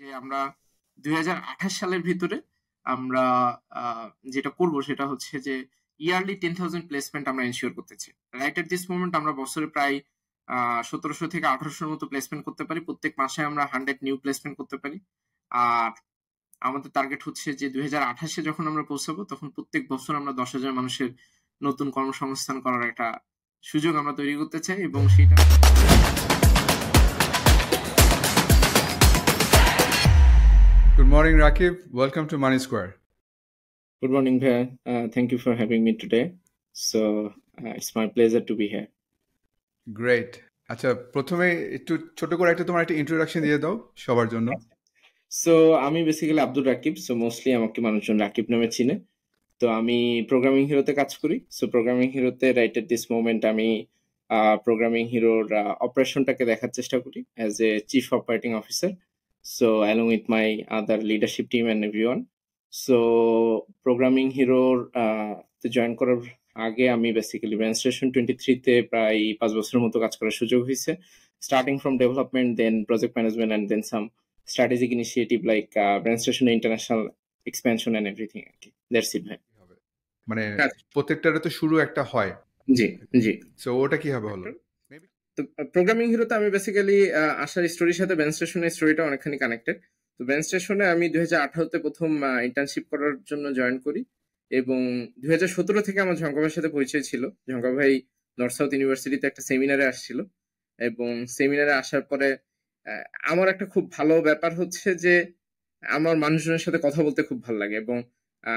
যে আমরা দুই সালের ভিতরে আমরা যেটা করব সেটা হচ্ছে যে ইয়ারলি টেন থাউজেন্ড প্লেসমেন্ট আমরা এনশিওর করতেছি রাইট এট দিস মোমেন্ট আমরা বছরে প্রায় সতেরোশো থেকে আঠারোশোর মতো প্লেসমেন্ট করতে পারি প্রত্যেক মাসে আমরা হান্ড্রেড নিউ প্লেসমেন্ট করতে পারি আর আমাদের টার্গেট হচ্ছে যে দুই হাজার আঠাশে যখন আমরা পৌঁছাবো তখন প্রত্যেক বছর আমরা দশ হাজার মানুষের নতুন কর্মসংস্থান করার একটা সুযোগ আমরা তৈরি করতে চাই এবং সেটা morning, Rakib. Welcome to Money Square. Good morning, Bhai. Uh, thank you for having me today. So uh, it's my pleasure to be here. Great. আচ্ছা প্রথমে একটু ছোট করে একটা তোমার একটা ইন্ট্রোডাকশন দিয়ে দাও সবার জন্য সো আমি basically Abdul Rakib so mostly আমাকে মানুষজন রাকিব নামে চিনে তো আমি প্রোগ্রামিং হিরোতে কাজ করি সো প্রোগ্রামিং হিরোতে রাইট এট দিস মোমেন্ট আমি প্রোগ্রামিং হিরোর অপারেশনটাকে দেখার চেষ্টা করি as a chief operating officer So along with my other leadership team and everyone. So programming হিরোর তে জয়েন করার আগে আমি বেসিক্যালি রেজিস্ট্রেশন টোয়েন্টি থ্রিতে প্রায় পাঁচ বছরের মতো কাজ করার সুযোগ হয়েছে starting from development then project management and then some strategic initiative like registration international expansion and everything আর কি দ্যাটস ইট ভাই মানে প্রত্যেকটারে তো শুরু একটা হয় জি জি সো ওটা কি হবে হলো তো প্রোগ্রামিং তো আমি বেসিক্যালি আসার স্টোরির সাথে ব্যান স্টেশনের স্টোরিটা অনেকখানি কানেক্টেড তো ব্যান স্টেশনে আমি দুই হাজার আঠারোতে প্রথম ইন্টার্নশিপ করার জন্য জয়েন করি এবং দুই হাজার সতেরো থেকে আমার ঝঙ্কাভাইয়ের সাথে পরিচয় ছিল ঝঙ্কা ভাই নর্থ সাউথ ইউনিভার্সিটিতে একটা সেমিনারে আসছিল এবং সেমিনারে আসার পরে আমার একটা খুব ভালো ব্যাপার হচ্ছে যে আমার মানুষজনের সাথে কথা বলতে খুব ভালো লাগে এবং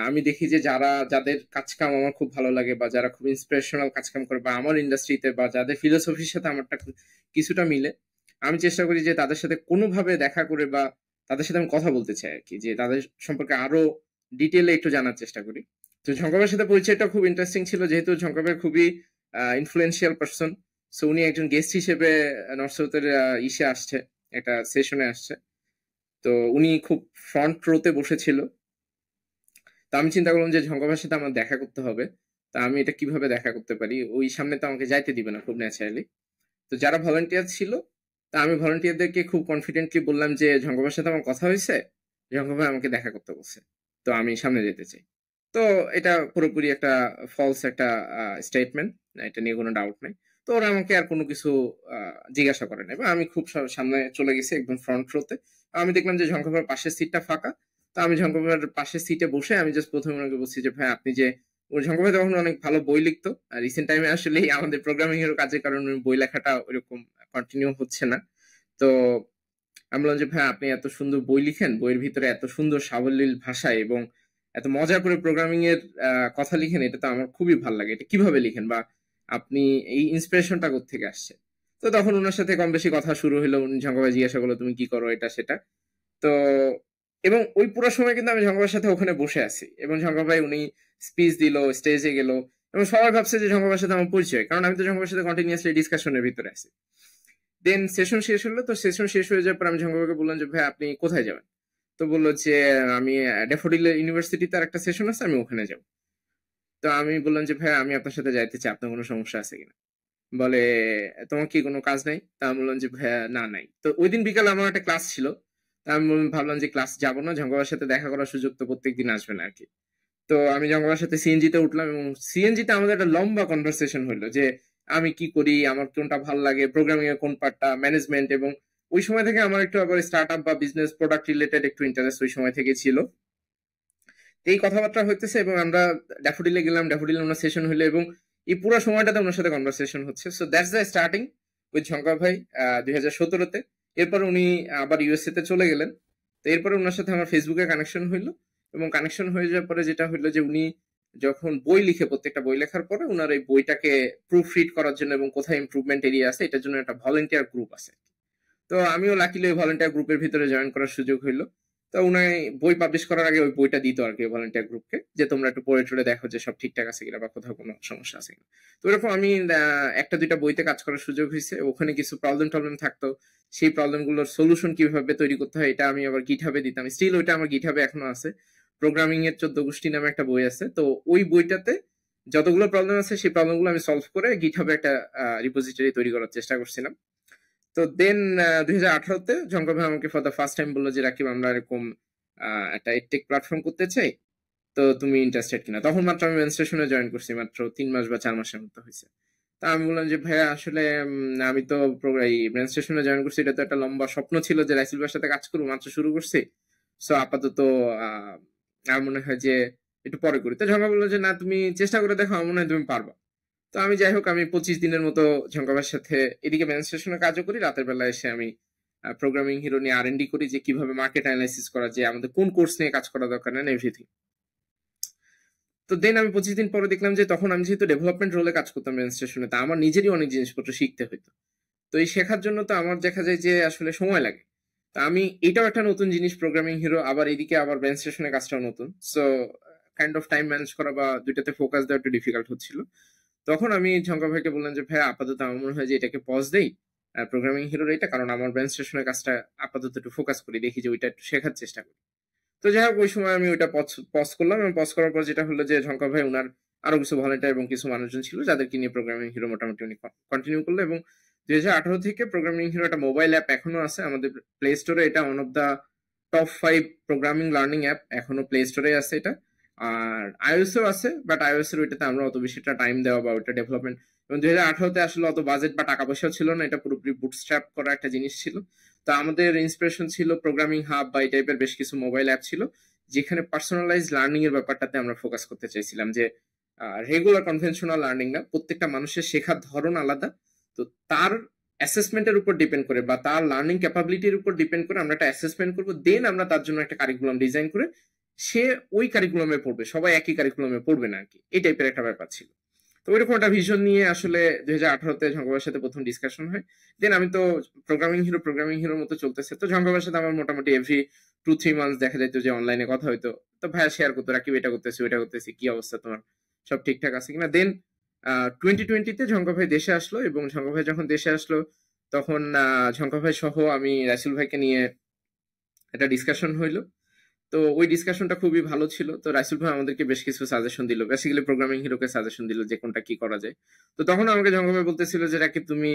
আমি দেখি যে যারা যাদের কাজকাম আমার খুব ভালো লাগে বা যারা খুব ইন্সপিরেশনাল কাজকাম করে বা আমার ইন্ডাস্ট্রিতে বা যাদের ফিলোসফির সাথে আমারটা কিছুটা মিলে আমি চেষ্টা করি যে তাদের সাথে কোনোভাবে দেখা করে বা তাদের সাথে আমি কথা বলতে চাই আর কি যে তাদের সম্পর্কে আরো ডিটেলে একটু জানার চেষ্টা করি তো ঝঙ্কবের সাথে পরিচয়টা খুব ইন্টারেস্টিং ছিল যেহেতু ঝঙ্কবের খুবই ইনফ্লুয়েন্সিয়াল পার্সন সো উনি একজন গেস্ট হিসেবে নর্থ ইসে আসছে একটা সেশনে আসছে তো উনি খুব ফ্রন্ট রোতে বসেছিল তা আমি চিন্তা করলাম যে ঝঙ্কাবার সাথে আমার দেখা করতে হবে তা আমি এটা কিভাবে দেখা করতে পারি ওই সামনে তো আমাকে যাইতে দিবে না খুব ন্যাচারালি তো যারা ভলেন্টিয়ার ছিল তা আমি ভলেন্টিয়ারদেরকে খুব কনফিডেন্টলি বললাম যে ঝঙ্কাবার সাথে আমার কথা হয়েছে ঝঙ্কাবার আমাকে দেখা করতে বলছে তো আমি সামনে যেতে চাই তো এটা পুরোপুরি একটা ফলস একটা স্টেটমেন্ট এটা নিয়ে কোনো ডাউট নেই তো ওরা আমাকে আর কোনো কিছু জিজ্ঞাসা করে না আমি খুব সামনে চলে গেছি একদম ফ্রন্ট রোতে আমি দেখলাম যে ঝঙ্কাবার পাশের সিটটা ফাঁকা তো আমি শঙ্কর পাশে সিটে বসে আমি জাস্ট প্রথমে ওনাকে বলছি যে ভাই আপনি যে শঙ্কর তখন অনেক ভালো বই লিখতো আর রিসেন্ট টাইমে আসলে আমাদের প্রোগ্রামিং এর কাজের কারণে বই লেখাটা ওইরকম কন্টিনিউ হচ্ছে না তো আমি বললাম যে ভাই আপনি এত সুন্দর বই লিখেন বইয়ের ভিতরে এত সুন্দর সাবলীল ভাষায় এবং এত মজা করে প্রোগ্রামিং এর কথা লিখেন এটা তো আমার খুবই ভালো লাগে এটা কিভাবে লিখেন বা আপনি এই ইন্সপিরেশনটা থেকে আসছে তো তখন ওনার সাথে কম বেশি কথা শুরু হলো উনি শঙ্কর ভাই জিজ্ঞাসা করলো তুমি কি করো এটা সেটা তো এবং ওই পুরো সময় কিন্তু আমি ঝঙ্কাবার সাথে ওখানে বসে আছি এবং ঝঙ্কা ভাই উনি স্পিচ দিল স্টেজে গেল এবং সবাই ভাবছে যে ঝঙ্কাবার সাথে আমার পরিচয় কারণ আমি তো ঝঙ্কাবার সাথে কন্টিনিউসলি ডিসকাশনের ভিতরে আছি দেন সেশন শেষ হলো তো সেশন শেষ হয়ে যাওয়ার পর আমি ঝঙ্কাবাকে বললাম যে ভাই আপনি কোথায় যাবেন তো বললো যে আমি ড্যাফোডিল ইউনিভার্সিটি তার একটা সেশন আছে আমি ওখানে যাব তো আমি বললাম যে ভাই আমি আপনার সাথে যাইতে চাই আপনার কোনো সমস্যা আছে কিনা বলে তোমার কি কোনো কাজ নাই তা আমি বললাম যে ভাই না নাই তো ওই দিন বিকালে আমার একটা ক্লাস ছিল আমি ভাবলাম যে ক্লাস যাবো না জঙ্গবার সাথে দেখা করার সুযোগ তো প্রত্যেক দিন আসবে না আরকি তো আমি জঙ্গবার সাথে সিএনজিতে উঠলাম এবং সিএনজিতে আমাদের একটা লম্বা কনভারসেশন হলো যে আমি কি করি আমার কোনটা ভাল লাগে প্রোগ্রামিং এর কোন পার্টটা ম্যানেজমেন্ট এবং ওই সময় থেকে আমার একটু আবার স্টার্ট আপ বা বিজনেস প্রোডাক্ট রিলেটেড একটু ইন্টারেস্ট ওই সময় থেকে ছিল এই কথাবার্তা হইতেছে এবং আমরা ড্যাফোডিলে গেলাম ড্যাফোডিলে ওনার সেশন হলো এবং এই পুরো সময়টাতে ওনার সাথে কনভারসেশন হচ্ছে so that's the starting with ঝঙ্কা ভাই দুই হাজার সতেরোতে এরপর উনি আবার ইউএসএ তে চলে গেলেন তো এরপরে ওনার সাথে আমার ফেসবুকে কানেকশন হইলো এবং কানেকশন হয়ে যাওয়ার পরে যেটা হইলো যে উনি যখন বই লিখে প্রত্যেকটা বই লেখার পরে ওনার এই বইটাকে প্রুফ রিড করার জন্য এবং কোথায় ইম্প্রুভমেন্ট এরিয়া আছে এটার জন্য একটা ভলেন্টিয়ার গ্রুপ আছে তো আমিও লাকিলে ওই ভলেন্টিয়ার গ্রুপের ভিতরে জয়েন করার সুযোগ হইলো তো উনি বই পাবলিশ করার আগে ওই বইটা দিত আর কি ভলেন্টিয়ার গ্রুপকে যে তোমরা একটু পড়ে টড়ে দেখো যে সব ঠিকঠাক আছে কিনা বা কোথাও কোনো সমস্যা আছে কিনা তো এরকম আমি একটা দুইটা বইতে কাজ করার সুযোগ হয়েছে ওখানে কিছু প্রবলেম টবলেম থাকতো সেই প্রবলেমগুলোর সলিউশন কিভাবে তৈরি করতে হয় এটা আমি আবার গিটহাবে দিতাম স্টিল ওইটা আমার গিটহাবে এখনো আছে প্রোগ্রামিং এর চোদ্দ গোষ্ঠী নামে একটা বই আছে তো ওই বইটাতে যতগুলো প্রবলেম আছে সেই প্রবলেমগুলো আমি সলভ করে গিটহাবে একটা রিপোজিটরি তৈরি করার চেষ্টা করছিলাম তো দেন দুই হাজার আঠারোতে জঙ্গল ভাই আমাকে ফর দ্য ফার্স্ট টাইম বললো যে রাকিব আমরা এরকম একটা এডটেক প্ল্যাটফর্ম করতে চাই তো তুমি ইন্টারেস্টেড কিনা তখন মাত্র আমি মেনস্ট্রেশনে জয়েন করছি মাত্র তিন মাস বা চার মাসের মতো হয়েছে তা আমি বললাম যে ভাইয়া আসলে আমি তো এই মেনস্ট্রেশনে জয়েন করছি এটা তো একটা লম্বা স্বপ্ন ছিল যে রাইসুল ভাইয়ের সাথে কাজ করবো মাত্র শুরু করছি সো আপাতত আমার মনে হয় যে একটু পরে করি তো ঝর্মা বললো যে না তুমি চেষ্টা করে দেখো আমার মনে হয় তুমি পারবা তো আমি যাই হোক আমি পঁচিশ দিনের মতো ঝঙ্কাবার সাথে এদিকে ব্যালেন্স স্টেশনে কাজও করি রাতের বেলা এসে আমি প্রোগ্রামিং হিরো নিয়ে আর এনডি করি যে কিভাবে মার্কেট অ্যানালাইসিস করা যায় আমাদের কোন কোর্স নিয়ে কাজ করা দরকার নেন এভরিথিং তো দেন আমি পঁচিশ দিন পরে দেখলাম যে তখন আমি যেহেতু ডেভেলপমেন্ট রোলে কাজ করতাম ব্যালেন্স স্টেশনে তা আমার নিজেরই অনেক জিনিসপত্র শিখতে হইতো তো এই শেখার জন্য তো আমার দেখা যায় যে আসলে সময় লাগে তো আমি এটাও একটা নতুন জিনিস প্রোগ্রামিং হিরো আবার এদিকে আবার ব্যান স্টেশনের কাজটাও নতুন so kind of time manage করা বা দুইটাতে ফোকাস দেওয়া একটু ডিফিকাল্ট হচ্ছিল তখন আমি ঝঙ্কা ভাইকে বললাম যে ভাই আপাতত আমার মনে হয় যে এটাকে পজ দেই প্রোগ্রামিং হিরোর এটা কারণ আমার ব্রেন স্টেশনের কাজটা আপাতত একটু ফোকাস করি দেখি যে ওইটা একটু শেখার চেষ্টা করি তো যাই হোক ওই সময় আমি ওইটা পজ করলাম এবং পজ করার পর যেটা হলো যে ঝঙ্কা ভাই ওনার আরো কিছু ভলেন্টিয়ার এবং কিছু মানুষজন ছিল যাদেরকে নিয়ে প্রোগ্রামিং হিরো মোটামুটি উনি কন্টিনিউ করলো এবং দুই হাজার আঠারো থেকে প্রোগ্রামিং হিরো একটা মোবাইল অ্যাপ এখনো আছে আমাদের প্লে স্টোরে এটা one of the top five programming learning app এখনো প্লে স্টোরে আছে এটা আর আইওএসও আছে বাট আইওএস এর ওইটাতে আমরা অত বেশি টাইম দেওয়া বা ওইটা ডেভেলপমেন্ট এবং দুই হাজার আঠারোতে আসলে অত বাজেট বা টাকা পয়সাও ছিল না এটা পুরোপুরি বুটস্ট্র্যাপ করা একটা জিনিস ছিল তো আমাদের ইন্সপিরেশন ছিল প্রোগ্রামিং হাব বা এই টাইপের বেশ কিছু মোবাইল অ্যাপ ছিল যেখানে পার্সোনালাইজ লার্নিং এর ব্যাপারটাতে আমরা ফোকাস করতে চাইছিলাম যে রেগুলার কনভেনশনাল লার্নিং না প্রত্যেকটা মানুষের শেখার ধরন আলাদা তো তার অ্যাসেসমেন্টের উপর ডিপেন্ড করে বা তার লার্নিং ক্যাপাবিলিটির উপর ডিপেন্ড করে আমরা একটা অ্যাসেসমেন্ট করবো দেন আমরা তার জন্য একটা কারিকুলাম ডিজাইন করে সে ওই কারিকুলামে পড়বে সবাই একই কারিকুলামে পড়বে না কি এই টাইপের একটা ব্যাপার ছিল তো ওইরকম একটা ভিশন নিয়ে আসলে দুই হাজার আঠারোতে ঝঙ্কবার সাথে প্রথম ডিসকাশন হয় দেন আমি তো প্রোগ্রামিং হিরো প্রোগ্রামিং হিরোর মতো চলতেছে তো ঝঙ্কবার সাথে আমার মোটামুটি এভরি টু থ্রি মান্থস দেখা যেত যে অনলাইনে কথা হইতো তো ভাইয়া শেয়ার করতো রাখি এটা করতেছি ওইটা করতেছি কি অবস্থা তোমার সব ঠিকঠাক আছে কিনা দেন টোয়েন্টি টোয়েন্টিতে ঝঙ্কা ভাই দেশে আসলো এবং ঝঙ্কা ভাই যখন দেশে আসলো তখন ঝঙ্কা ভাই সহ আমি রাসিল ভাইকে নিয়ে একটা ডিসকাশন হইলো তো ওই ডিসকাশনটা খুবই ভালো ছিল তো রাইসুল ভাই আমাদেরকে বেশ কিছু সাজেশন দিল বেসিক্যালি প্রোগ্রামিং হিরোকে সাজেশন দিল যে কোনটা কি করা যায় তো তখন আমাকে জঙ্গল ভাই বলতেছিল যে রাকিব তুমি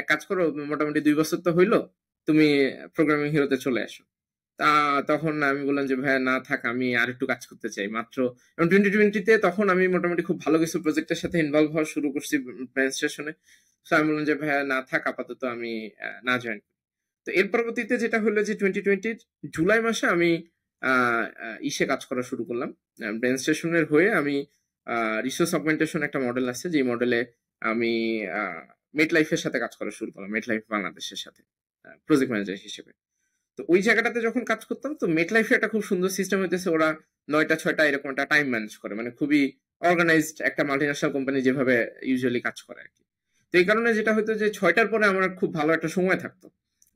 এক কাজ করো মোটামুটি দুই বছর তো হইলো তুমি প্রোগ্রামিং হিরোতে চলে আসো তা তখন আমি বললাম যে ভাই না থাক আমি আর একটু কাজ করতে চাই মাত্র টোয়েন্টি টোয়েন্টিতে তখন আমি মোটামুটি খুব ভালো কিছু প্রজেক্টের সাথে ইনভলভ হওয়া শুরু করছি স্টেশনে তো আমি বললাম যে ভাই না থাক আপাতত আমি না জয়েন তো এর পরবর্তীতে যেটা হলো যে টোয়েন্টি টোয়েন্টির জুলাই মাসে আমি ইসে কাজ করা শুরু করলাম ব্রেন স্টেশনের হয়ে আমি রিসোর্স অগমেন্টেশন একটা মডেল আছে যে মডেলে আমি মেট লাইফের সাথে কাজ করা শুরু করলাম মেট লাইফ বাংলাদেশের সাথে প্রজেক্ট ম্যানেজার হিসেবে তো ওই জায়গাটাতে যখন কাজ করতাম তো মেট লাইফে একটা খুব সুন্দর সিস্টেম হইতেছে ওরা নয়টা ছয়টা এরকম একটা টাইম ম্যানেজ করে মানে খুবই অর্গানাইজড একটা মাল্টিন্যাশনাল কোম্পানি যেভাবে ইউজুয়ালি কাজ করে আর কি তো এই কারণে যেটা হতো যে ছয়টার পরে আমার খুব ভালো একটা সময় থাকতো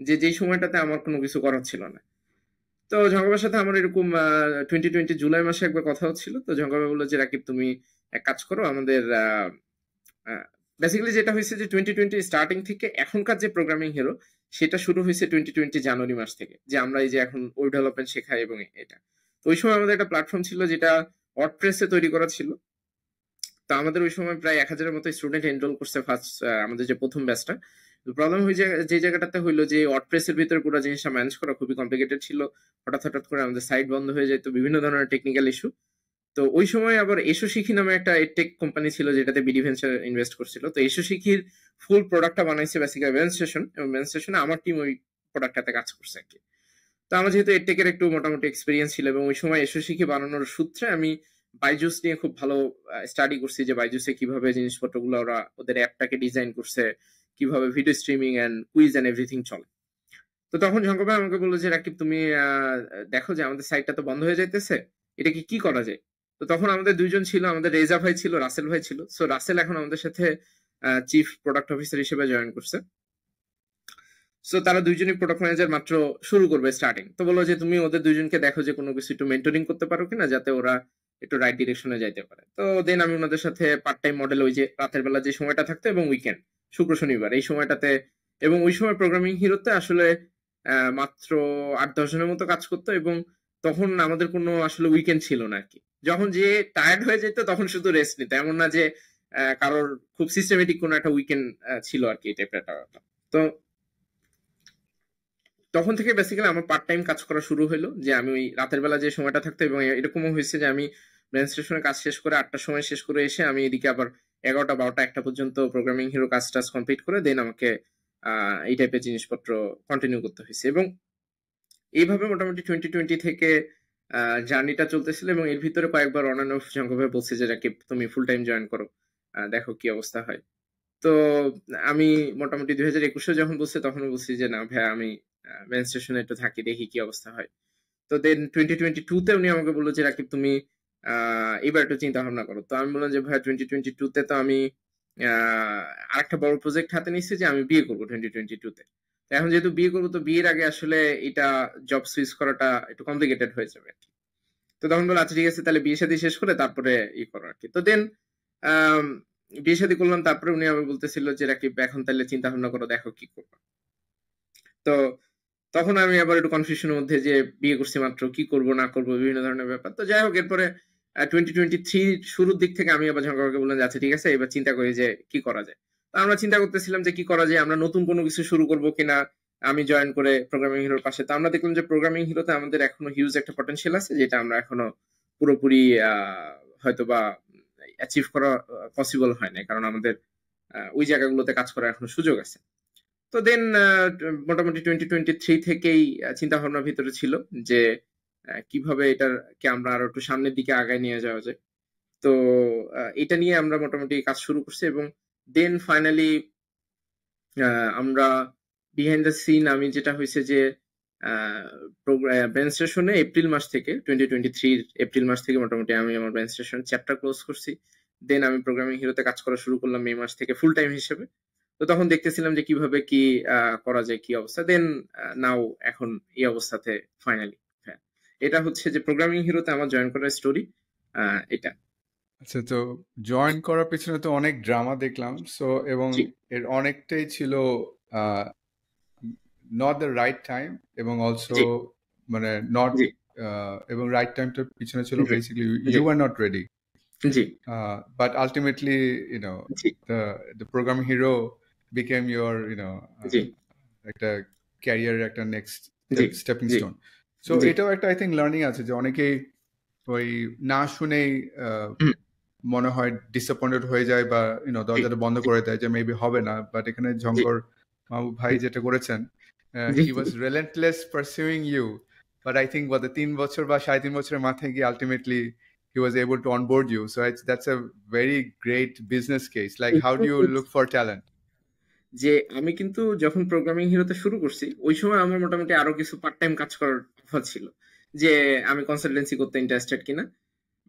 যে যেই সময়টাতে আমার কোনো কিছু করার ছিল না তো ঝঙ্কাবার সাথে আমার এরকম টোয়েন্টি টোয়েন্টি জুলাই মাসে একবার কথা হচ্ছিল তো ঝঙ্কাবা বললো যে রাকিব তুমি এক কাজ করো আমাদের বেসিক্যালি যেটা হয়েছে যে টোয়েন্টি টোয়েন্টি স্টার্টিং থেকে এখনকার যে প্রোগ্রামিং হিরো সেটা শুরু হয়েছে টোয়েন্টি টোয়েন্টি জানুয়ারি মাস থেকে যে আমরা এই যে এখন ওয়েব ডেভেলপমেন্ট শেখাই এবং এটা তো ওই সময় আমাদের একটা প্ল্যাটফর্ম ছিল যেটা ওয়ার্ডপ্রেসে তৈরি করা ছিল তো আমাদের ওই সময় প্রায় এক হাজারের মতো স্টুডেন্ট এনরোল করছে ফার্স্ট আমাদের যে প্রথম ব্যাচটা প্রবলেম হয়ে যে জায়গাটাতে হইলো যে ওয়ার্ডপ্রেসের ভিতরে পুরো জিনিসটা ম্যানেজ করা খুবই কমপ্লিকেটেড ছিল হঠাৎ হঠাৎ করে আমাদের সাইট বন্ধ হয়ে যেত বিভিন্ন ধরনের টেকনিক্যাল ইস্যু তো ওই সময় আবার এসো শিখি নামে একটা টেক কোম্পানি ছিল যেটাতে বিডি ভেঞ্চার ইনভেস্ট করছিল তো এসো শিখির ফুল প্রোডাক্টটা বানাইছে বেসিক্যালি বেন স্টেশন এবং বেন স্টেশনে আমার টিম ওই প্রোডাক্টটাতে কাজ করছে আর কি তো আমার যেহেতু এর একটু মোটামুটি এক্সপিরিয়েন্স ছিল এবং ওই সময় এসো শিখি বানানোর সূত্রে আমি বাইজুস নিয়ে খুব ভালো স্টাডি করছি যে বাইজুসে কিভাবে জিনিসপত্রগুলো ওরা ওদের অ্যাপটাকে ডিজাইন করছে কিভাবে video streaming and quiz and everything চলে তো তখন শঙ্কর ভাই আমাকে বললো যে রাকিব তুমি দেখো যে আমাদের সাইটটা তো বন্ধ হয়ে যাইতেছে এটাকে কি করা যায় তো তখন আমাদের দুইজন ছিল আমাদের রেজা ভাই ছিল রাসেল ভাই ছিল সো রাসেল এখন আমাদের সাথে চিফ প্রোডাক্ট অফিসার হিসেবে জয়েন করছে সো তারা দুইজনই প্রোডাক্ট ম্যানেজার মাত্র শুরু করবে স্টার্টিং তো বললো যে তুমি ওদের দুইজনকে দেখো যে কোনো কিছু একটু মেন্টরিং করতে পারো কিনা যাতে ওরা একটু রাইট ডিরেকশনে যাইতে পারে তো দেন আমি ওনাদের সাথে পার্ট টাইম মডেল ওই যে রাতের বেলা যে সময়টা থাকতো এবং উইকেন্ড শুক্র শনিবার এই সময়টাতে এবং ওই সময় প্রোগ্রামিং হিরোতে আসলে মাত্র আট দশজনের মতো কাজ করতো এবং তখন আমাদের কোনো আসলে উইকেন্ড ছিল না আর কি যখন যে টায়ার্ড হয়ে যেত তখন শুধু রেস্ট নিত এমন না যে কারোর খুব সিস্টেমেটিক কোনো একটা উইকেন্ড ছিল আর কি এই টাইপের একটা তো তখন থেকে বেসিক্যালি আমার পার্ট টাইম কাজ করা শুরু হলো যে আমি ওই রাতের বেলা যে সময়টা থাকতো এবং এরকমও হয়েছে যে আমি ব্রেন স্টেশনে কাজ শেষ করে আটটার সময় শেষ করে এসে আমি এদিকে আবার এগারোটা বারোটা একটা পর্যন্ত প্রোগ্রামিং হিরো কাজ টাজ কমপ্লিট করে দেন আমাকে এই টাইপের জিনিসপত্র কন্টিনিউ করতে হয়েছে এবং এইভাবে মোটামুটি টোয়েন্টি টোয়েন্টি থেকে জার্নিটা চলতেছিল এবং এর ভিতরে কয়েকবার অন অফ জঙ্গভাবে বলছে যে রাকিব তুমি ফুল টাইম জয়েন করো দেখো কি অবস্থা হয় তো আমি মোটামুটি দুই হাজার একুশে যখন বলছে তখন বলছি যে না ভাই আমি ম্যান স্টেশনে একটু থাকি দেখি কি অবস্থা হয় তো দেন টোয়েন্টি টোয়েন্টি টুতে উনি আমাকে বললো যে রাকিব তুমি এবার একটু চিন্তা ভাবনা করো তো আমি বললাম যে ভাই টোয়েন্টি টোয়েন্টি টুতে তো আমি আরেকটা বড় প্রজেক্ট হাতে নিচ্ছি যে আমি বিয়ে করবো টোয়েন্টি টোয়েন্টি টুতে এখন যেহেতু বিয়ে করবো তো বিয়ের আগে আসলে এটা জব সুইচ করাটা একটু কমপ্লিকেটেড হয়ে যাবে আর তো তখন বললো আচ্ছা ঠিক আছে তাহলে বিয়ে শাদী শেষ করে তারপরে ই করো আর কি তো দেন বিয়ে শাদী করলাম তারপরে উনি আমি বলতেছিল যে রাখি এখন তাহলে চিন্তা ভাবনা করো দেখো কি করবো তো তখন আমি আবার একটু কনফিউশনের মধ্যে যে বিয়ে করছি মাত্র কি করব না করব বিভিন্ন ধরনের ব্যাপার তো যাই হোক এরপরে টোয়েন্টি টোয়েন্টি থ্রি শুরুর দিক থেকে আমি আবার ঝঙ্কাকে বললাম আচ্ছা ঠিক আছে এবার চিন্তা করি যে কি করা যায় তো আমরা চিন্তা করতেছিলাম যে কি করা যায় আমরা নতুন কোনো কিছু শুরু করব কিনা আমি জয়েন করে প্রোগ্রামিং হিরোর পাশে তো আমরা দেখলাম যে প্রোগ্রামিং হিরোতে আমাদের এখনো হিউজ একটা পটেনশিয়াল আছে যেটা আমরা এখনো পুরোপুরি হয়তো বা অ্যাচিভ করা পসিবল হয় না কারণ আমাদের ওই জায়গাগুলোতে কাজ করার এখনো সুযোগ আছে তো দেন মোটামুটি টোয়েন্টি টোয়েন্টি থ্রি থেকেই চিন্তা ভাবনার ভিতরে ছিল যে কিভাবে এটাকে আমরা আরো একটু সামনের দিকে আগায় নিয়ে যাওয়া যায় তো এটা নিয়ে আমরা মোটামুটি কাজ শুরু করছি এবং দেন ফাইনালি আমরা বিহাইন্ড দ্য সিন আমি যেটা হয়েছে যে ব্রেন স্টেশনে এপ্রিল মাস থেকে টোয়েন্টি টোয়েন্টি থ্রির এপ্রিল মাস থেকে মোটামুটি আমি আমার ব্রেন স্টেশন চ্যাপ্টার ক্লোজ করছি দেন আমি প্রোগ্রামিং হিরোতে কাজ করা শুরু করলাম মে মাস থেকে ফুল টাইম হিসেবে তো তখন দেখতেছিলাম যে কিভাবে কি করা যায় কি অবস্থা দেন নাও এখন এই অবস্থাতে ফাইনালি এটা হচ্ছে যে প্রোগ্রামিং হিরোতে আমার জয়েন করার স্টোরি এটা আচ্ছা তো জয়েন করার পিছনে তো অনেক ড্রামা দেখলাম সো এবং এর অনেকটাই ছিল নট দ্য রাইট টাইম এবং অলসো মানে নট এবং রাইট টাইমটার পিছনে ছিল basically you are not ready জি but ultimately you know the the program hero became your you know একটা ক্যারিয়ার একটা নেক্সট স্টেপিং স্টোন সো এটাও একটা আই থিঙ্ক লার্নিং আছে যে অনেকেই ওই না শুনেই মনে হয় ডিসঅ্যাপয়েন্টেড হয়ে যায় বা ইউনো দরজাটা বন্ধ করে দেয় যে মেবি হবে না বাট এখানে ঝঙ্কর মাহবুব ভাই যেটা করেছেন he was relentless pursuing you but I think গত তিন বছর বা সাড়ে তিন বছরের মাথায় গিয়ে ultimately he was able to onboard you. So it's, that's a very great business case like how do you look for talent? যে আমি কিন্তু যখন প্রোগ্রামিং হিরোতে শুরু করছি ওই সময় আমার মোটামুটি আরো কিছু পার্ট টাইম কাজ করার ছিল যে আমি কনসালটেন্সি করতে ইন্টারেস্টেড কিনা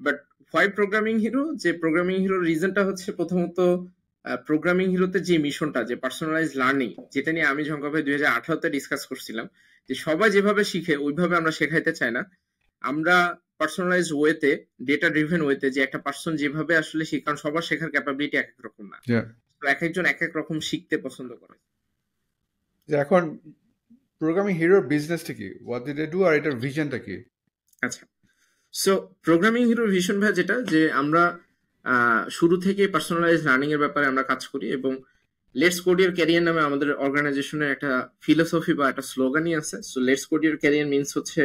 বাট হোয়াই প্রোগ্রামিং হিরো যে প্রোগ্রামিং হিরোর রিজনটা হচ্ছে প্রথমত প্রোগ্রামিং হিরোতে যে মিশনটা যে পার্সোনালাইজ লার্নিং যেটা নিয়ে আমি ঝঙ্কা ভাই দুই হাজার ডিসকাস করছিলাম যে সবাই যেভাবে শিখে ওইভাবে আমরা শেখাইতে চাই না আমরা পার্সোনালাইজ ওয়েতে ডেটা ড্রিভেন ওয়েতে যে একটা পার্সন যেভাবে আসলে শিখ কারণ সবার শেখার ক্যাপাবিলিটি এক এক রকম না এক একজন এক এক রকম শিখতে পছন্দ করে এখন প্রোগ্রামিং হিরোর বিজনেসটা কি হোয়াট ডিড দে ডু আর এটার ভিশনটা কি আচ্ছা সো প্রোগ্রামিং হিরোর ভিশন ভাই যেটা যে আমরা শুরু থেকে পার্সোনালাইজ লার্নিং এর ব্যাপারে আমরা কাজ করি এবং লেটস কোড ইয়ার ক্যারিয়ার নামে আমাদের অর্গানাইজেশনের একটা ফিলোসফি বা একটা স্লোগানই আছে so let's code your career means হচ্ছে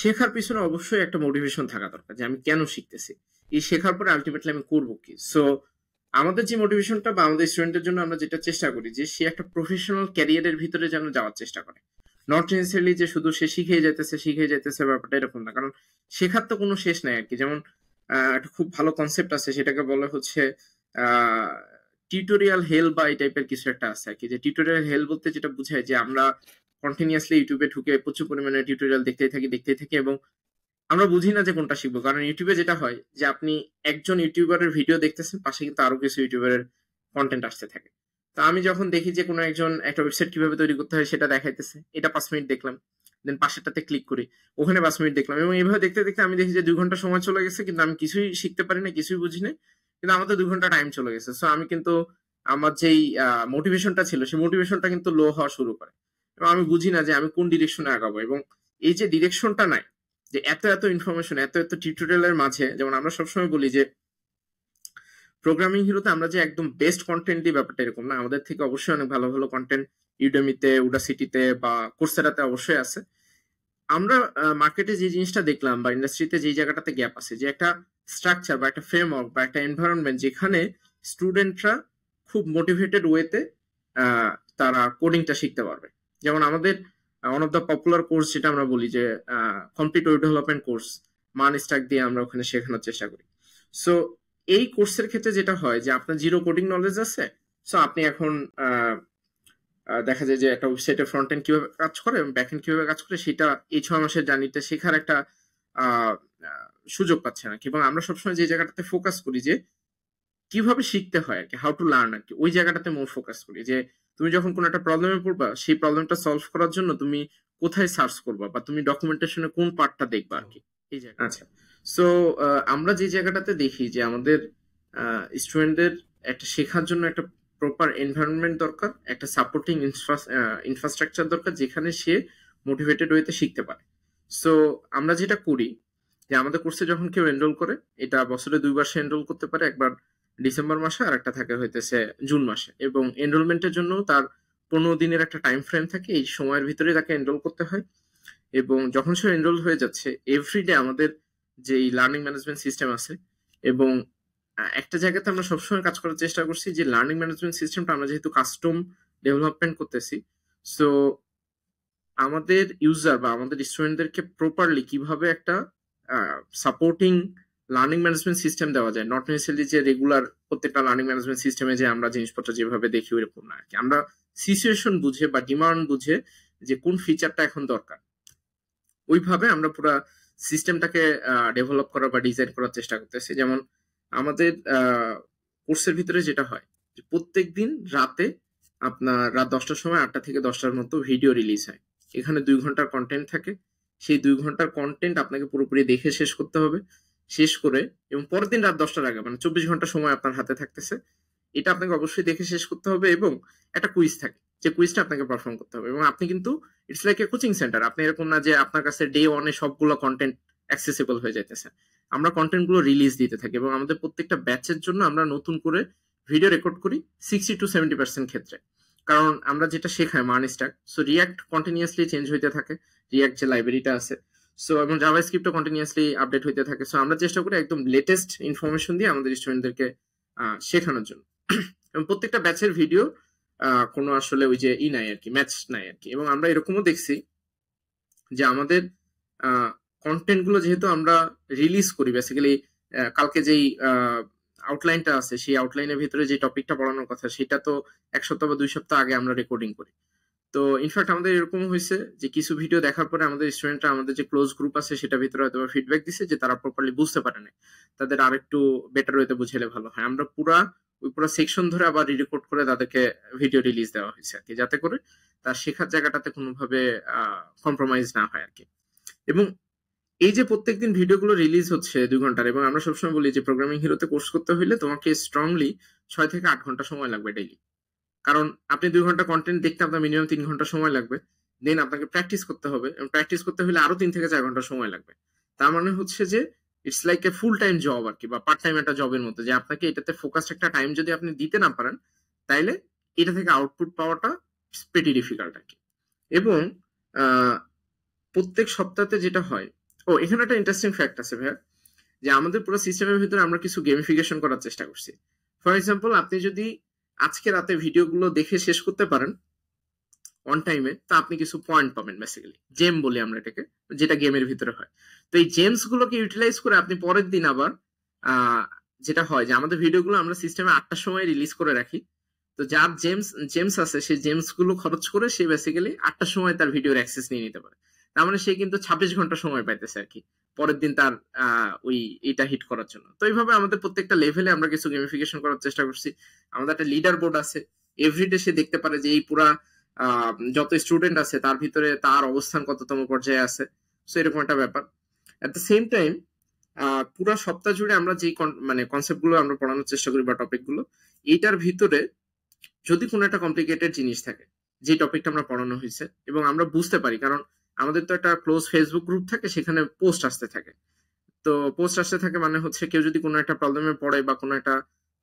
শেখার পিছনে অবশ্যই একটা মোটিভেশন থাকা দরকার যে আমি কেন শিখতেছি এই শেখার পরে আলটিমেটলি আমি করবো কি সো আমাদের যে মোটিভেশনটা বা আমাদের স্টুডেন্টের জন্য আমরা যেটা চেষ্টা করি যে সে একটা প্রফেশনাল ক্যারিয়ারের ভিতরে যেন যাওয়ার চেষ্টা করে নট নেসেসারি যে শুধু সে শিখে যাইতেছে শিখে যেতেছে ব্যাপারটা এরকম না কারণ শেখার তো কোনো শেষ নাই আর কি যেমন একটা খুব ভালো কনসেপ্ট আছে সেটাকে বলে হচ্ছে টিউটোরিয়াল হেল বা এই টাইপের কিছু একটা আছে আর কি যে টিউটোরিয়াল হেল বলতে যেটা বোঝায় যে আমরা কন্টিনিউসলি ইউটিউবে ঢুকে প্রচুর পরিমাণে টিউটোরিয়াল দেখতেই থাকি দেখতেই থাকি এবং আমরা বুঝি না যে কোনটা শিখবো কারণ ইউটিউবে যেটা হয় যে আপনি একজন ইউটিউবারের ভিডিও দেখতেছেন পাশে কিন্তু আরো কিছু ইউটিউবারের কন্টেন্ট আসতে থাকে তো আমি যখন দেখি যে কোনো একজন একটা ওয়েবসাইট কিভাবে তৈরি করতে হয় সেটা দেখাইতেছে এটা পাঁচ মিনিট দেখলাম দেন পাশেরটাতে ক্লিক করি ওখানে পাঁচ মিনিট দেখলাম এবং এইভাবে দেখতে দেখতে আমি দেখি যে দুই ঘন্টা সময় চলে গেছে কিন্তু আমি কিছুই শিখতে পারি না কিছুই বুঝি না কিন্তু আমার তো দুই ঘন্টা টাইম চলে গেছে সো আমি কিন্তু আমার যেই মোটিভেশনটা ছিল সেই মোটিভেশনটা কিন্তু লো হওয়া শুরু করে এবং আমি বুঝি না যে আমি কোন ডিরেকশনে আগাবো এবং এই যে ডিরেকশনটা নাই যে এত এত ইনফরমেশন এত এত টিউটোরিয়ালের মাঝে যেমন আমরা সবসময় বলি যে প্রোগ্রামিং হিরোতে আমরা যে একদম বেস্ট কন্টেন্ট দিই ব্যাপারটা এরকম না আমাদের থেকে অবশ্যই অনেক ভালো ভালো কন্টেন্ট ইউডেমিতে উডাসিটিতে বা কোর্সেরাতে অবশ্যই আছে আমরা মার্কেটে যে জিনিসটা দেখলাম বা ইন্ডাস্ট্রিতে যে জায়গাটাতে গ্যাপ আছে যে একটা স্ট্রাকচার বা একটা ফ্রেমওয়ার্ক বা একটা এনভায়রনমেন্ট যেখানে স্টুডেন্টরা খুব মোটিভেটেড ওয়েতে তারা কোডিংটা শিখতে পারবে যেমন আমাদের one of the popular course যেটা আমরা বলি যে কমপ্লিট ওয়েব ডেভেলপমেন্ট কোর্স মান স্ট্যাক দিয়ে আমরা ওখানে শেখানোর চেষ্টা করি সো এই কোর্সের ক্ষেত্রে যেটা হয় যে আপনার জিরো কোডিং নলেজ আছে সো আপনি এখন দেখা যায় যে একটা ওয়েবসাইটের ফ্রন্ট এন্ড কিভাবে কাজ করে ব্যাক এন্ড কিভাবে কাজ করে সেটা এই ছয় মাসের জার্নিতে শেখার একটা সুযোগ পাচ্ছে না এবং আমরা সবসময় যে জায়গাটাতে ফোকাস করি যে কিভাবে শিখতে হয় আর কি হাউ টু লার্ন আর কি ওই জায়গাটাতে মোর ফোকাস করি যে তুমি যখন কোনো একটা প্রবলেমে পড়বা সেই প্রবলেমটা সলভ করার জন্য তুমি কোথায় সার্চ করবা বা তুমি ডকুমেন্টেশনে কোন পার্টটা দেখবা আর কি এই জায়গা আচ্ছা সো আমরা যে জায়গাটাতে দেখি যে আমাদের স্টুডেন্টদের একটা শেখার জন্য একটা প্রপার এনভায়রনমেন্ট দরকার একটা সাপোর্টিং ইনফ্রাস্ট্রাকচার দরকার যেখানে সে মোটিভেটেড হইতে শিখতে পারে সো আমরা যেটা করি যে আমাদের কোর্সে যখন কেউ এনরোল করে এটা বছরে দুইবার সে এনরোল করতে পারে একবার ডিসেম্বর মাসে আর একটা থাকে হইতেছে জুন মাসে এবং এনরোলমেন্টের জন্য তার পনেরো দিনের একটা টাইম ফ্রেম থাকে এই সময়ের ভিতরে তাকে এনরোল করতে হয় এবং যখন সে এনরোল হয়ে যাচ্ছে এভরিডে আমাদের যে এই লার্নিং ম্যানেজমেন্ট সিস্টেম আছে এবং একটা জায়গাতে আমরা সবসময় কাজ করার চেষ্টা করছি যে লার্নিং ম্যানেজমেন্ট সিস্টেমটা আমরা যেহেতু কাস্টম ডেভেলপমেন্ট করতেছি সো আমাদের ইউজার বা আমাদের স্টুডেন্টদেরকে প্রপারলি কিভাবে একটা সাপোর্টিং লার্নিং ম্যানেজমেন্ট সিস্টেম দেওয়া যায় নট নেসেসারি যে রেগুলার প্রত্যেকটা লার্নিং ম্যানেজমেন্ট সিস্টেমে যে আমরা জিনিসপত্র যেভাবে দেখি ওইরকম না আর কি আমরা সিচুয়েশন বুঝে বা ডিমান্ড বুঝে যে কোন ফিচারটা এখন দরকার ওইভাবে আমরা পুরো সিস্টেমটাকে ডেভেলপ করা বা ডিজাইন করার চেষ্টা করতেছি যেমন আমাদের কোর্সের ভিতরে যেটা হয় যে প্রত্যেক দিন রাতে আপনার রাত দশটার সময় আটটা থেকে দশটার মতো ভিডিও রিলিজ হয় এখানে দুই ঘন্টার কন্টেন্ট থাকে সেই দুই ঘন্টার কন্টেন্ট আপনাকে পুরোপুরি দেখে শেষ করতে হবে শেষ করে এবং পরের দিন রাত দশটার আগে মানে চব্বিশ ঘন্টা সময় আপনার হাতে থাকতেছে এটা আপনাকে অবশ্যই দেখে শেষ করতে হবে এবং একটা কুইজ থাকে যে কুইজটা আপনাকে পারফর্ম করতে হবে এবং আপনি কিন্তু it's like a coaching centre আপনি এরকম না যে আপনার কাছে ডে ওয়ানে সবগুলো কন্টেন্ট অ্যাক্সেসিবল হয়ে যাইতেছে আমরা কন্টেন্টগুলো রিলিজ দিতে থাকি এবং আমাদের প্রত্যেকটা ব্যাচের জন্য আমরা নতুন করে ভিডিও রেকর্ড করি সিক্সটি টু সেভেন্টি পার্সেন্ট ক্ষেত্রে কারণ আমরা যেটা শেখাই MERN stack so react continuously change হইতে থাকে রিয়াক্ট যে লাইব্রেরিটা আছে সো এবং জাভা স্ক্রিপ্টও কন্টিনিউয়াসলি আপডেট হইতে থাকে সো আমরা চেষ্টা করি একদম লেটেস্ট ইনফরমেশন দিয়ে আমাদের স্টুডেন্টদেরকে শেখানোর জন্য এবং প্রত্যেকটা ব্যাচের ভিডিও কোনো আসলে ওই যে ই নাই আর কি ম্যাচ নাই আর কি এবং আমরা এরকমও দেখছি যে আমাদের কন্টেন্টগুলো যেহেতু আমরা রিলিজ করি বেসিক্যালি কালকে যেই আউটলাইনটা আছে সেই আউটলাইনের ভিতরে যে টপিকটা পড়ানোর কথা সেটা তো এক সপ্তাহ বা দুই সপ্তাহ আগে আমরা রেকর্ডিং করি তো ইনফ্যাক্ট আমাদের এরকম হয়েছে যে কিছু ভিডিও দেখার পরে আমাদের স্টুডেন্টরা আমাদের যে ক্লোজ গ্রুপ আছে সেটা ভিতরে হয়তো ফিডব্যাক দিছে যে তারা প্রপারলি বুঝতে পারে না তাদের আর একটু বেটার ওয়েতে বুঝাইলে ভালো হয় আমরা পুরা ওই পুরো সেকশন ধরে আবার রিরেকর্ড করে তাদেরকে ভিডিও রিলিজ দেওয়া হয়েছে আর কি যাতে করে তার শেখার জায়গাটাতে কোনোভাবে কম্প্রোমাইজ না হয় আর কি এবং এই যে প্রত্যেকদিন ভিডিওগুলো রিলিজ হচ্ছে দুই ঘন্টার এবং আমরা সবসময় বলি যে প্রোগ্রামিং হিরোতে কোর্স করতে হইলে তোমাকে স্ট্রংলি ছয় থেকে আট ঘন্টা সময় লাগবে ডেইলি কারণ আপনি দুই ঘন্টা কন্টেন্ট দেখতে আপনার মিনিমাম তিন ঘন্টা সময় লাগবে দেন আপনাকে প্র্যাকটিস করতে হবে এবং প্র্যাকটিস করতে হলে আরো তিন থেকে চার ঘন্টা সময় লাগবে তার মানে হচ্ছে যে it's like a full time job আর কি বা পার্ট টাইম একটা জবের মতো যে আপনাকে এটাতে ফোকাস একটা টাইম যদি আপনি দিতে না পারেন তাইলে এটা থেকে আউটপুট পাওয়াটা পেটি ডিফিকাল্ট আর কি এবং প্রত্যেক সপ্তাহে যেটা হয় ও এখানে একটা ইন্টারেস্টিং ফ্যাক্ট আছে ভাইয়া যে আমাদের পুরো সিস্টেমের ভিতরে আমরা কিছু গেমিফিকেশন করার চেষ্টা করছি ফর এক্সাম্পল আপনি যদি আজকে রাতে ভিডিওগুলো দেখে শেষ করতে পারেন অন টাইমে তা আপনি কিছু পয়েন্ট পাবেন বেসিক্যালি জেম বলি আমরা এটাকে যেটা গেমের ভিতরে হয় তো এই জেমস গুলোকে ইউটিলাইজ করে আপনি পরের দিন আবার যেটা হয় যে আমাদের ভিডিওগুলো আমরা সিস্টেমে আটটার সময় রিলিজ করে রাখি তো যার জেমস জেমস আছে সেই জেমস গুলো খরচ করে সে বেসিক্যালি আটটার সময় তার ভিডিওর অ্যাক্সেস নিয়ে নিতে পারে তার মানে সে কিন্তু ছাব্বিশ ঘন্টা সময় পাইতেছে আর কি পরের দিন তার ওই এটা হিট করার জন্য তো এইভাবে আমাদের প্রত্যেকটা লেভেলে আমরা কিছু গেমিফিকেশন করার চেষ্টা করছি আমাদের একটা লিডার বোর্ড আছে এভরিডে সে দেখতে পারে যে এই পুরা যত স্টুডেন্ট আছে তার ভিতরে তার অবস্থান কততম পর্যায়ে আছে সো এরকম একটা ব্যাপার অ্যাট দ্য সেম টাইম পুরো সপ্তাহ জুড়ে আমরা যে মানে কনসেপ্টগুলো আমরা পড়ানোর চেষ্টা করি বা টপিকগুলো এইটার ভিতরে যদি কোনো একটা কমপ্লিকেটেড জিনিস থাকে যে টপিকটা আমরা পড়ানো হয়েছে এবং আমরা বুঝতে পারি কারণ আমাদের তো একটা ক্লোজ ফেসবুক গ্রুপ থাকে সেখানে পোস্ট আসতে থাকে তো পোস্ট আসতে থাকে মানে হচ্ছে কেউ যদি কোনো একটা প্রবলেমে পড়ে বা কোনো একটা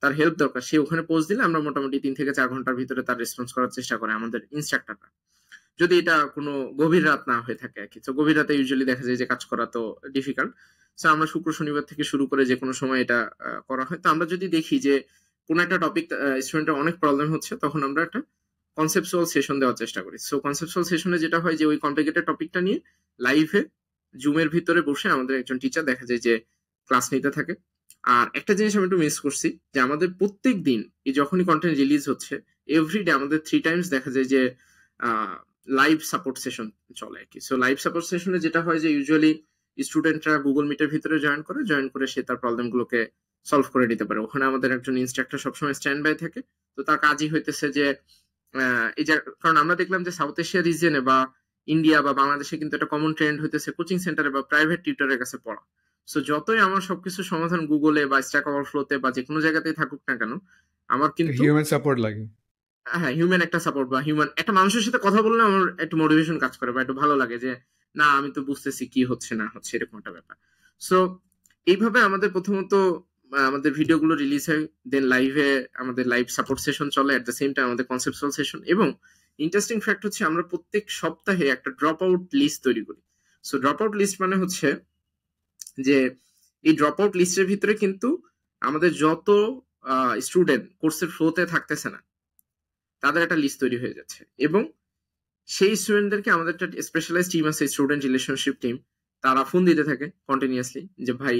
তার হেল্প দরকার সে ওখানে পোস্ট দিলে আমরা মোটামুটি তিন থেকে চার ঘন্টার ভিতরে তার রেসপন্স করার চেষ্টা করে আমাদের ইনস্ট্রাক্টররা যদি এটা কোনো গভীর রাত না হয়ে থাকে আর কি তো গভীর রাতে ইউজুয়ালি দেখা যায় যে কাজ করা তো ডিফিকাল্ট সো আমরা শুক্র শনিবার থেকে শুরু করে যে কোনো সময় এটা করা হয় তো আমরা যদি দেখি যে কোনো একটা টপিক স্টুডেন্টের অনেক প্রবলেম হচ্ছে তখন আমরা একটা কনসেপচুয়াল সেশন দেওয়ার চেষ্টা করি সো কনসেপচুয়াল সেশনে যেটা হয় যে ওই কমপ্লিকেটেড টপিকটা নিয়ে লাইভে জুমের ভিতরে বসে আমাদের একজন টিচার দেখা যায় যে ক্লাস নিতে থাকে আর একটা জিনিস আমি একটু মিস করছি যে আমাদের প্রত্যেক দিন এই যখনই কন্টেন্ট রিলিজ হচ্ছে এভরিডে আমাদের থ্রি টাইমস দেখা যায় যে লাইভ সাপোর্ট সেশন চলে আর কি সো লাইভ সাপোর্ট সেশনে যেটা হয় যে ইউজুয়ালি স্টুডেন্টরা গুগল মিটের ভিতরে জয়েন করে জয়েন করে সে তার প্রবলেমগুলোকে সলভ করে নিতে পারে ওখানে আমাদের একজন ইনস্ট্রাক্টর সবসময় স্ট্যান্ড বাই থাকে তো তার কাজই হইতেছে যে এই যে কারণ আমরা দেখলাম যে সাউথ এশিয়া রিজিয়নে বা ইন্ডিয়া বা বাংলাদেশে কিন্তু একটা কমন ট্রেন্ড হইতেছে কোচিং সেন্টারে বা প্রাইভেট টিউটারের কাছে পড়া সো যতই আমার সবকিছু সমাধান গুগলে বা স্ট্যাক ওভারফ্লোতে বা যে কোনো জায়গাতেই থাকুক না কেন আমার কিন্তু হিউম্যান সাপোর্ট লাগে হ্যাঁ হিউম্যান একটা সাপোর্ট বা হিউম্যান একটা মানুষের সাথে কথা বললে আমার একটু মোটিভেশন কাজ করে বা একটু ভালো লাগে যে না আমি তো বুঝতেছি কি হচ্ছে না হচ্ছে এরকম একটা ব্যাপার সো এইভাবে আমাদের প্রথমত আমাদের ভিডিওগুলো রিলিজ হয় দেন লাইভে আমাদের লাইভ সাপোর্ট সেশন চলে অ্যাট দ্য সেম টাইম আমাদের কনসেপচুয়াল সেশন এবং ইন্টারেস্টিং ফ্যাক্ট হচ্ছে আমরা প্রত্যেক সপ্তাহে একটা ড্রপ আউট লিস্ট তৈরি করি সো ড্রপ আউট লিস্ট মানে হচ্ছে যে এই ড্রপ আউট লিস্টের ভিতরে কিন্তু আমাদের যত স্টুডেন্ট কোর্সের ফ্লোতে থাকতেছে না তাদের একটা লিস্ট তৈরি হয়ে যাচ্ছে এবং সেই স্টুডেন্টদেরকে আমাদের একটা স্পেশালাইজ টিম আছে স্টুডেন্ট রিলেশনশিপ টিম তারা ফোন দিতে থাকে কন্টিনিউয়াসলি যে ভাই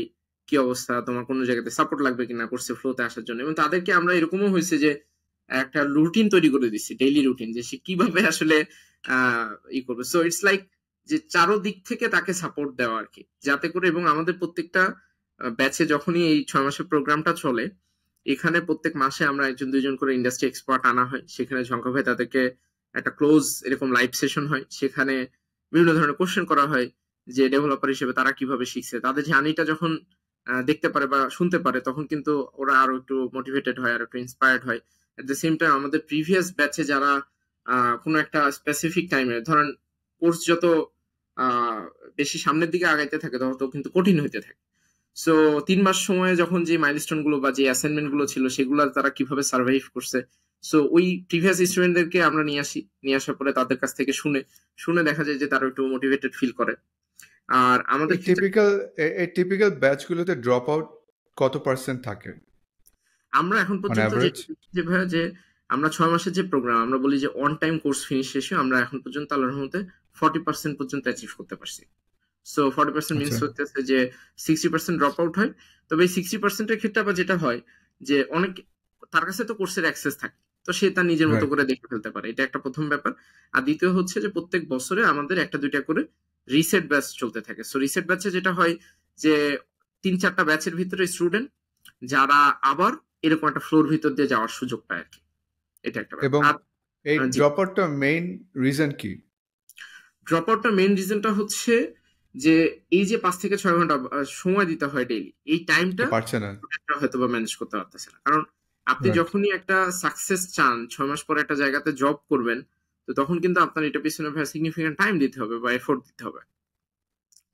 কি অবস্থা তোমার কোনো জায়গাতে সাপোর্ট লাগবে কিনা করছে ফ্লোতে আসার জন্য এবং তাদেরকে আমরা এরকমও হয়েছে যে একটা রুটিন তৈরি করে দিচ্ছি ডেইলি রুটিন যে সে কিভাবে আসলে ই করবে সো ইটস লাইক যে চারো দিক থেকে তাকে সাপোর্ট দেওয়া আর কি যাতে করে এবং আমাদের প্রত্যেকটা ব্যাচে যখনই এই ছয় মাসের প্রোগ্রামটা চলে এখানে প্রত্যেক মাসে আমরা একজন দুজন করে ইন্ডাস্ট্রি এক্সপার্ট আনা হয় সেখানে ঝঙ্কা ভাই তাদেরকে একটা ক্লোজ এরকম লাইভ সেশন হয় সেখানে বিভিন্ন ধরনের কোশ্চেন করা হয় যে ডেভেলপার হিসেবে তারা কিভাবে শিখছে তাদের জানিটা যখন দেখতে পারে বা শুনতে পারে তখন কিন্তু ওরা আরো একটু মোটিভেটেড হয় আর একটু ইন্সপায়ার্ড হয় এট দ্য সেম টাইম আমাদের প্রিভিয়াস ব্যাচে যারা কোনো একটা স্পেসিফিক টাইমে ধরেন কোর্স যত বেশি সামনের দিকে আগাইতে থাকে তত কিন্তু কঠিন হইতে থাকে সো তিন মাস সময়ে যখন যে মাইলস্টোন গুলো বা যে অ্যাসাইনমেন্ট গুলো ছিল সেগুলো তারা কিভাবে সার্ভাইভ করছে সো ওই প্রিভিয়াস স্টুডেন্টদেরকে আমরা নিয়ে আসি নিয়ে আসার পরে তাদের কাছ থেকে শুনে শুনে দেখা যায় যে তারা একটু মোটিভেটেড ফিল করে আর আমাদের টিপিক্যাল এই টিপিক্যাল ব্যাচগুলোতে ড্রপ আউট কত পার্সেন্ট থাকে আমরা এখন পর্যন্ত যে ভাবে যে আমরা ছয় মাসের যে প্রোগ্রাম আমরা বলি যে অন টাইম কোর্স ফিনিশ শেষে আমরা এখন পর্যন্ত আলোর রহমতে ফর্টি পার্সেন্ট পর্যন্ত অ্যাচিভ করতে পারছি সো ফর্টি পার্সেন্ট মিনস হচ্ছে যে সিক্সটি পার্সেন্ট ড্রপ আউট হয় তবে এই সিক্সটি পার্সেন্টের ক্ষেত্রে আবার যেটা হয় যে অনেক তার কাছে তো কোর্সের অ্যাক্সেস থাকে তো সে তার নিজের মতো করে দেখে ফেলতে পারে এটা একটা প্রথম ব্যাপার আর দ্বিতীয় হচ্ছে যে প্রত্যেক বছরে আমাদের একটা দুইটা করে রিসেট ব্যাচ চলতে থাকে সো রিসেট ব্যাচে যেটা হয় যে তিন চারটা ব্যাচের ভিতরে স্টুডেন্ট যারা আবার এরকম একটা ফ্লোর ভিতর দিয়ে যাওয়ার সুযোগ পায় আর কি এটা একটা এবং এই ড্রপ মেইন রিজন কি ড্রপ মেইন রিজনটা হচ্ছে যে এই যে পাঁচ থেকে ছয় ঘন্টা সময় দিতে হয় ডেইলি এই টাইমটা পারছে না হয়তো বা ম্যানেজ করতে পারতেছে না কারণ আপনি যখনই একটা সাকসেস চান ছয় মাস পরে একটা জায়গাতে জব করবেন তো তখন কিন্তু আপনার এটা পিছনে ভাই সিগনিফিকেন্ট টাইম দিতে হবে বা এফোর্ট দিতে হবে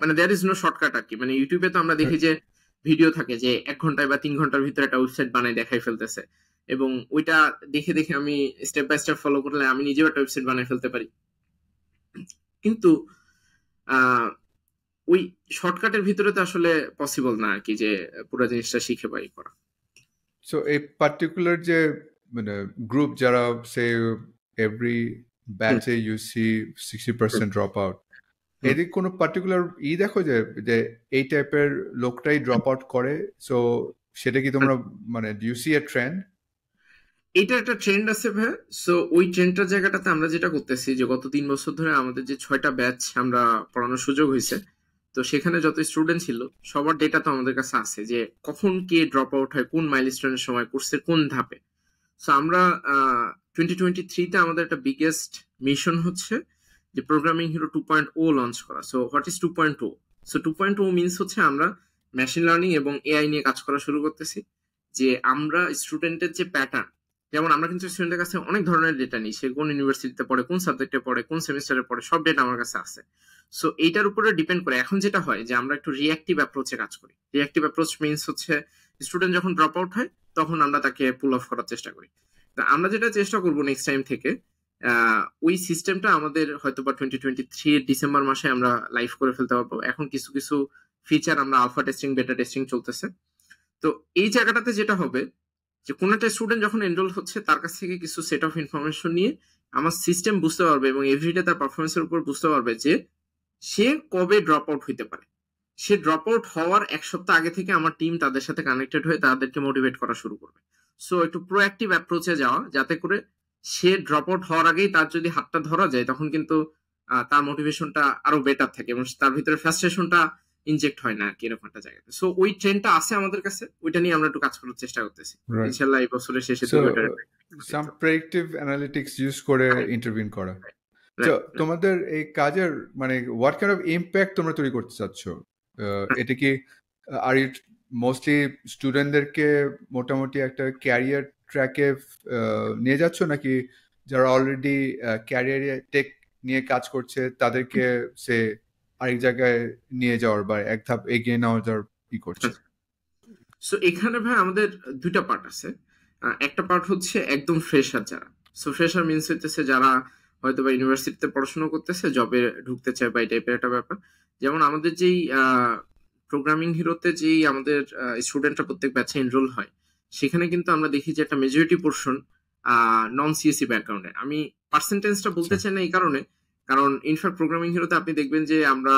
মানে দেয়ার ইজ নো শর্টকাট আর কি মানে ইউটিউবে তো আমরা দেখি হ্যাঁ। যে ভিডিও থাকে যে এক ঘন্টায় বা তিন ঘন্টার ভিতরে একটা ওয়েবসাইট বানায় দেখাই ফেলতেছে এবং ওইটা দেখে দেখে আমি স্টেপ বাই স্টেপ ফলো করলে আমি নিজেও একটা ওয়েবসাইট বানায় ফেলতে পারি কিন্তু ওই শর্টকাটের ভিতরে তো আসলে পসিবল না আর কি যে পুরো জিনিসটা শিখে পাই করা সো এই পার্টিকুলার যে মানে গ্রুপ যারা সে এভরি ব্যাচে you see sixty percent drop out এদিক কোনো পার্টিকুলার ই দেখো যে যে এই টাইপের লোকটাই ড্রপ আউট করে সো সেটা কি তোমরা মানে ইউসি এ ট্রেন্ড এটা একটা ট্রেন্ড আছে ভাই সো ওই ট্রেন্ডটার জায়গাটাতে আমরা যেটা করতেছি যে গত তিন বছর ধরে আমাদের যে ছয়টা ব্যাচ আমরা পড়ানোর সুযোগ হয়েছে তো সেখানে যত স্টুডেন্ট ছিল সবার ডেটা তো আমাদের কাছে আছে যে কখন কে ড্রপ আউট হয় কোন মাইলস্টোনের সময় কোর্সের কোন ধাপে সো আমরা টোয়েন্টি আমাদের একটা বিগেস্ট মিশন হচ্ছে যে programming hero two point o launch করা so what is two point o so two point o means হচ্ছে আমরা মেশিন লার্নিং এবং এআই নিয়ে কাজ করা শুরু করতেছি যে আমরা স্টুডেন্টের যে প্যাটার্ন যেমন আমরা কিন্তু স্টুডেন্টের কাছে অনেক ধরনের ডেটা নিই সে কোন ইউনিভার্সিটিতে পড়ে কোন সাবজেক্টে পড়ে কোন সেমিস্টারে পড়ে সব ডেটা আমার কাছে আছে সো এইটার উপরে ডিপেন্ড করে এখন যেটা হয় যে আমরা একটু রিয়াক্টিভ অ্যাপ্রোচে কাজ করি রিয়াক্টিভ অ্যাপ্রোচ মিনস হচ্ছে স্টুডেন্ট যখন ড্রপ আউট হয় তখন আমরা তাকে পুল অফ করার চেষ্টা করি তা আমরা যেটা চেষ্টা করব নেক্সট টাইম থেকে ওই সিস্টেমটা আমাদের হয়তো বা টোয়েন্টি টোয়েন্টি থ্রি ডিসেম্বর মাসে আমরা লাইভ করে ফেলতে পারবো এখন কিছু কিছু ফিচার আমরা আলফা টেস্টিং বেটা টেস্টিং চলতেছে তো এই জায়গাটাতে যেটা হবে যে কোন একটা স্টুডেন্ট যখন এনরোল হচ্ছে তার কাছ থেকে কিছু সেট অফ ইনফরমেশন নিয়ে আমার সিস্টেম বুঝতে পারবে এবং এভরিডে তার পারফরমেন্সের উপর বুঝতে পারবে যে সে কবে ড্রপ আউট হইতে পারে সে ড্রপ আউট হওয়ার এক সপ্তাহ আগে থেকে আমার টিম তাদের সাথে কানেক্টেড হয়ে তাদেরকে মোটিভেট করা শুরু করবে সো একটু প্রোঅ্যাক্টিভ অ্যাপ্রোচে যাওয়া যাতে করে সে ড্রপ আউট হওয়ার আগেই তার যদি হাতটা ধরা যায় তখন কিন্তু তার মোটিভেশনটা আরো বেটার থাকে এবং তার ভিতরে ফ্রাস্ট্রেশনটা ইনজেক্ট হয় না কি এরকম একটা জায়গাতে সো ওই ট্রেনটা আছে আমাদের কাছে ওইটা নিয়ে আমরা একটু কাজ করার চেষ্টা করতেছি ইনশাআল্লাহ এই বছরের শেষে সাম প্রেডিকটিভ অ্যানালিটিক্স ইউজ করে ইন্টারভিউ করা তোমাদের এই কাজের মানে হোয়াট কাইন্ড অফ ইমপ্যাক্ট তোমরা তৈরি করতে চাচ্ছ এটা কি আর ইউ মোস্টলি স্টুডেন্টদেরকে মোটামুটি একটা ক্যারিয়ার ট্র্যাকে নিয়ে যাচ্ছ নাকি যারা অলরেডি ক্যারিয়ারে টেক নিয়ে কাজ করছে তাদেরকে সে আরেক জায়গায় নিয়ে যাওয়ার বা এক ধাপ এগিয়ে নেওয়া যাওয়ার ই করছে সো এখানে ভাই আমাদের দুইটা পার্ট আছে একটা পার্ট হচ্ছে একদম ফ্রেশার যারা সো ফ্রেশার মিনস হইতেছে যারা হয়তো বা ইউনিভার্সিটিতে পড়াশোনা করতেছে জবে ঢুকতে চায় বা এই টাইপের একটা ব্যাপার যেমন আমাদের যেই প্রোগ্রামিং হিরোতে যেই আমাদের স্টুডেন্টরা প্রত্যেক ব্যাচে এনরোল হয় সেখানে কিন্তু আমরা দেখি যে একটা মেজরিটি পোর্শন নন সিএসি ব্যাকগ্রাউন্ডে আমি পার্সেন্টেজটা বলতে চাই না এই কারণে কারণ ইনফ্যাক্ট প্রোগ্রামিং হিরোতে আপনি দেখবেন যে আমরা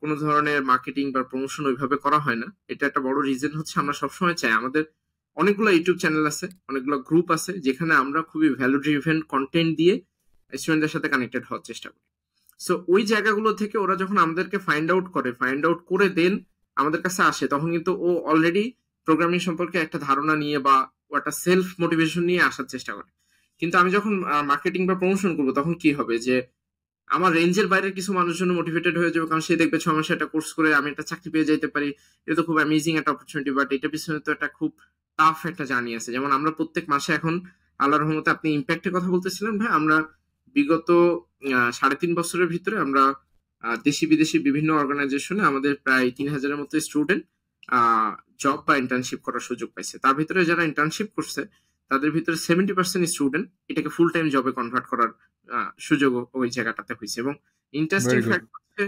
কোনো ধরনের মার্কেটিং বা প্রমোশন ওইভাবে করা হয় না এটা একটা বড় রিজন হচ্ছে আমরা সবসময় চাই আমাদের অনেকগুলো ইউটিউব চ্যানেল আছে অনেকগুলো গ্রুপ আছে যেখানে আমরা খুবই ভ্যালু ড্রিভেন কন্টেন্ট দিয়ে স্টুডেন্টদের সাথে কানেক্টেড হওয়ার চেষ্টা করি সো ওই জায়গাগুলো থেকে ওরা যখন আমাদেরকে ফাইন্ড আউট করে ফাইন্ড আউট করে দেন আমাদের কাছে আসে তখন কিন্তু ও অলরেডি প্রোগ্রামিং সম্পর্কে একটা ধারণা নিয়ে বা একটা সেলফ মোটিভেশন নিয়ে আসার চেষ্টা করে কিন্তু আমি যখন মার্কেটিং বা প্রমোশন করবো তখন কি হবে যে আমার রেঞ্জের বাইরে কিছু মানুষজন মোটিভেটেড হয়ে যাবে কারণ সে দেখবে ছ মাসে একটা কোর্স করে আমি একটা চাকরি পেয়ে যেতে পারি এটা তো খুব অ্যামেজিং একটা অপরচুনিটি বাট এটা পিছনে তো একটা খুব টাফ একটা জার্নি আছে যেমন আমরা প্রত্যেক মাসে এখন আল্লাহর রহমতে আপনি ইম্প্যাক্টের কথা বলতেছিলেন ভাই আমরা বিগত সাড়ে তিন বছরের ভিতরে আমরা দেশি বিদেশি বিভিন্ন অর্গানাইজেশনে আমাদের প্রায় তিন হাজারের মতো স্টুডেন্ট জব বা ইন্টার্নশিপ করার সুযোগ পাইছে তার ভিতরে যারা ইন্টার্নশিপ করছে তাদের ভিতরে সেভেন্টি পার্সেন্ট স্টুডেন্ট এটাকে ফুল টাইম জবে কনভার্ট করার সুযোগ ওই জায়গাটাতে হয়েছে এবং ইন্টারেস্টিং ফ্যাক্ট হচ্ছে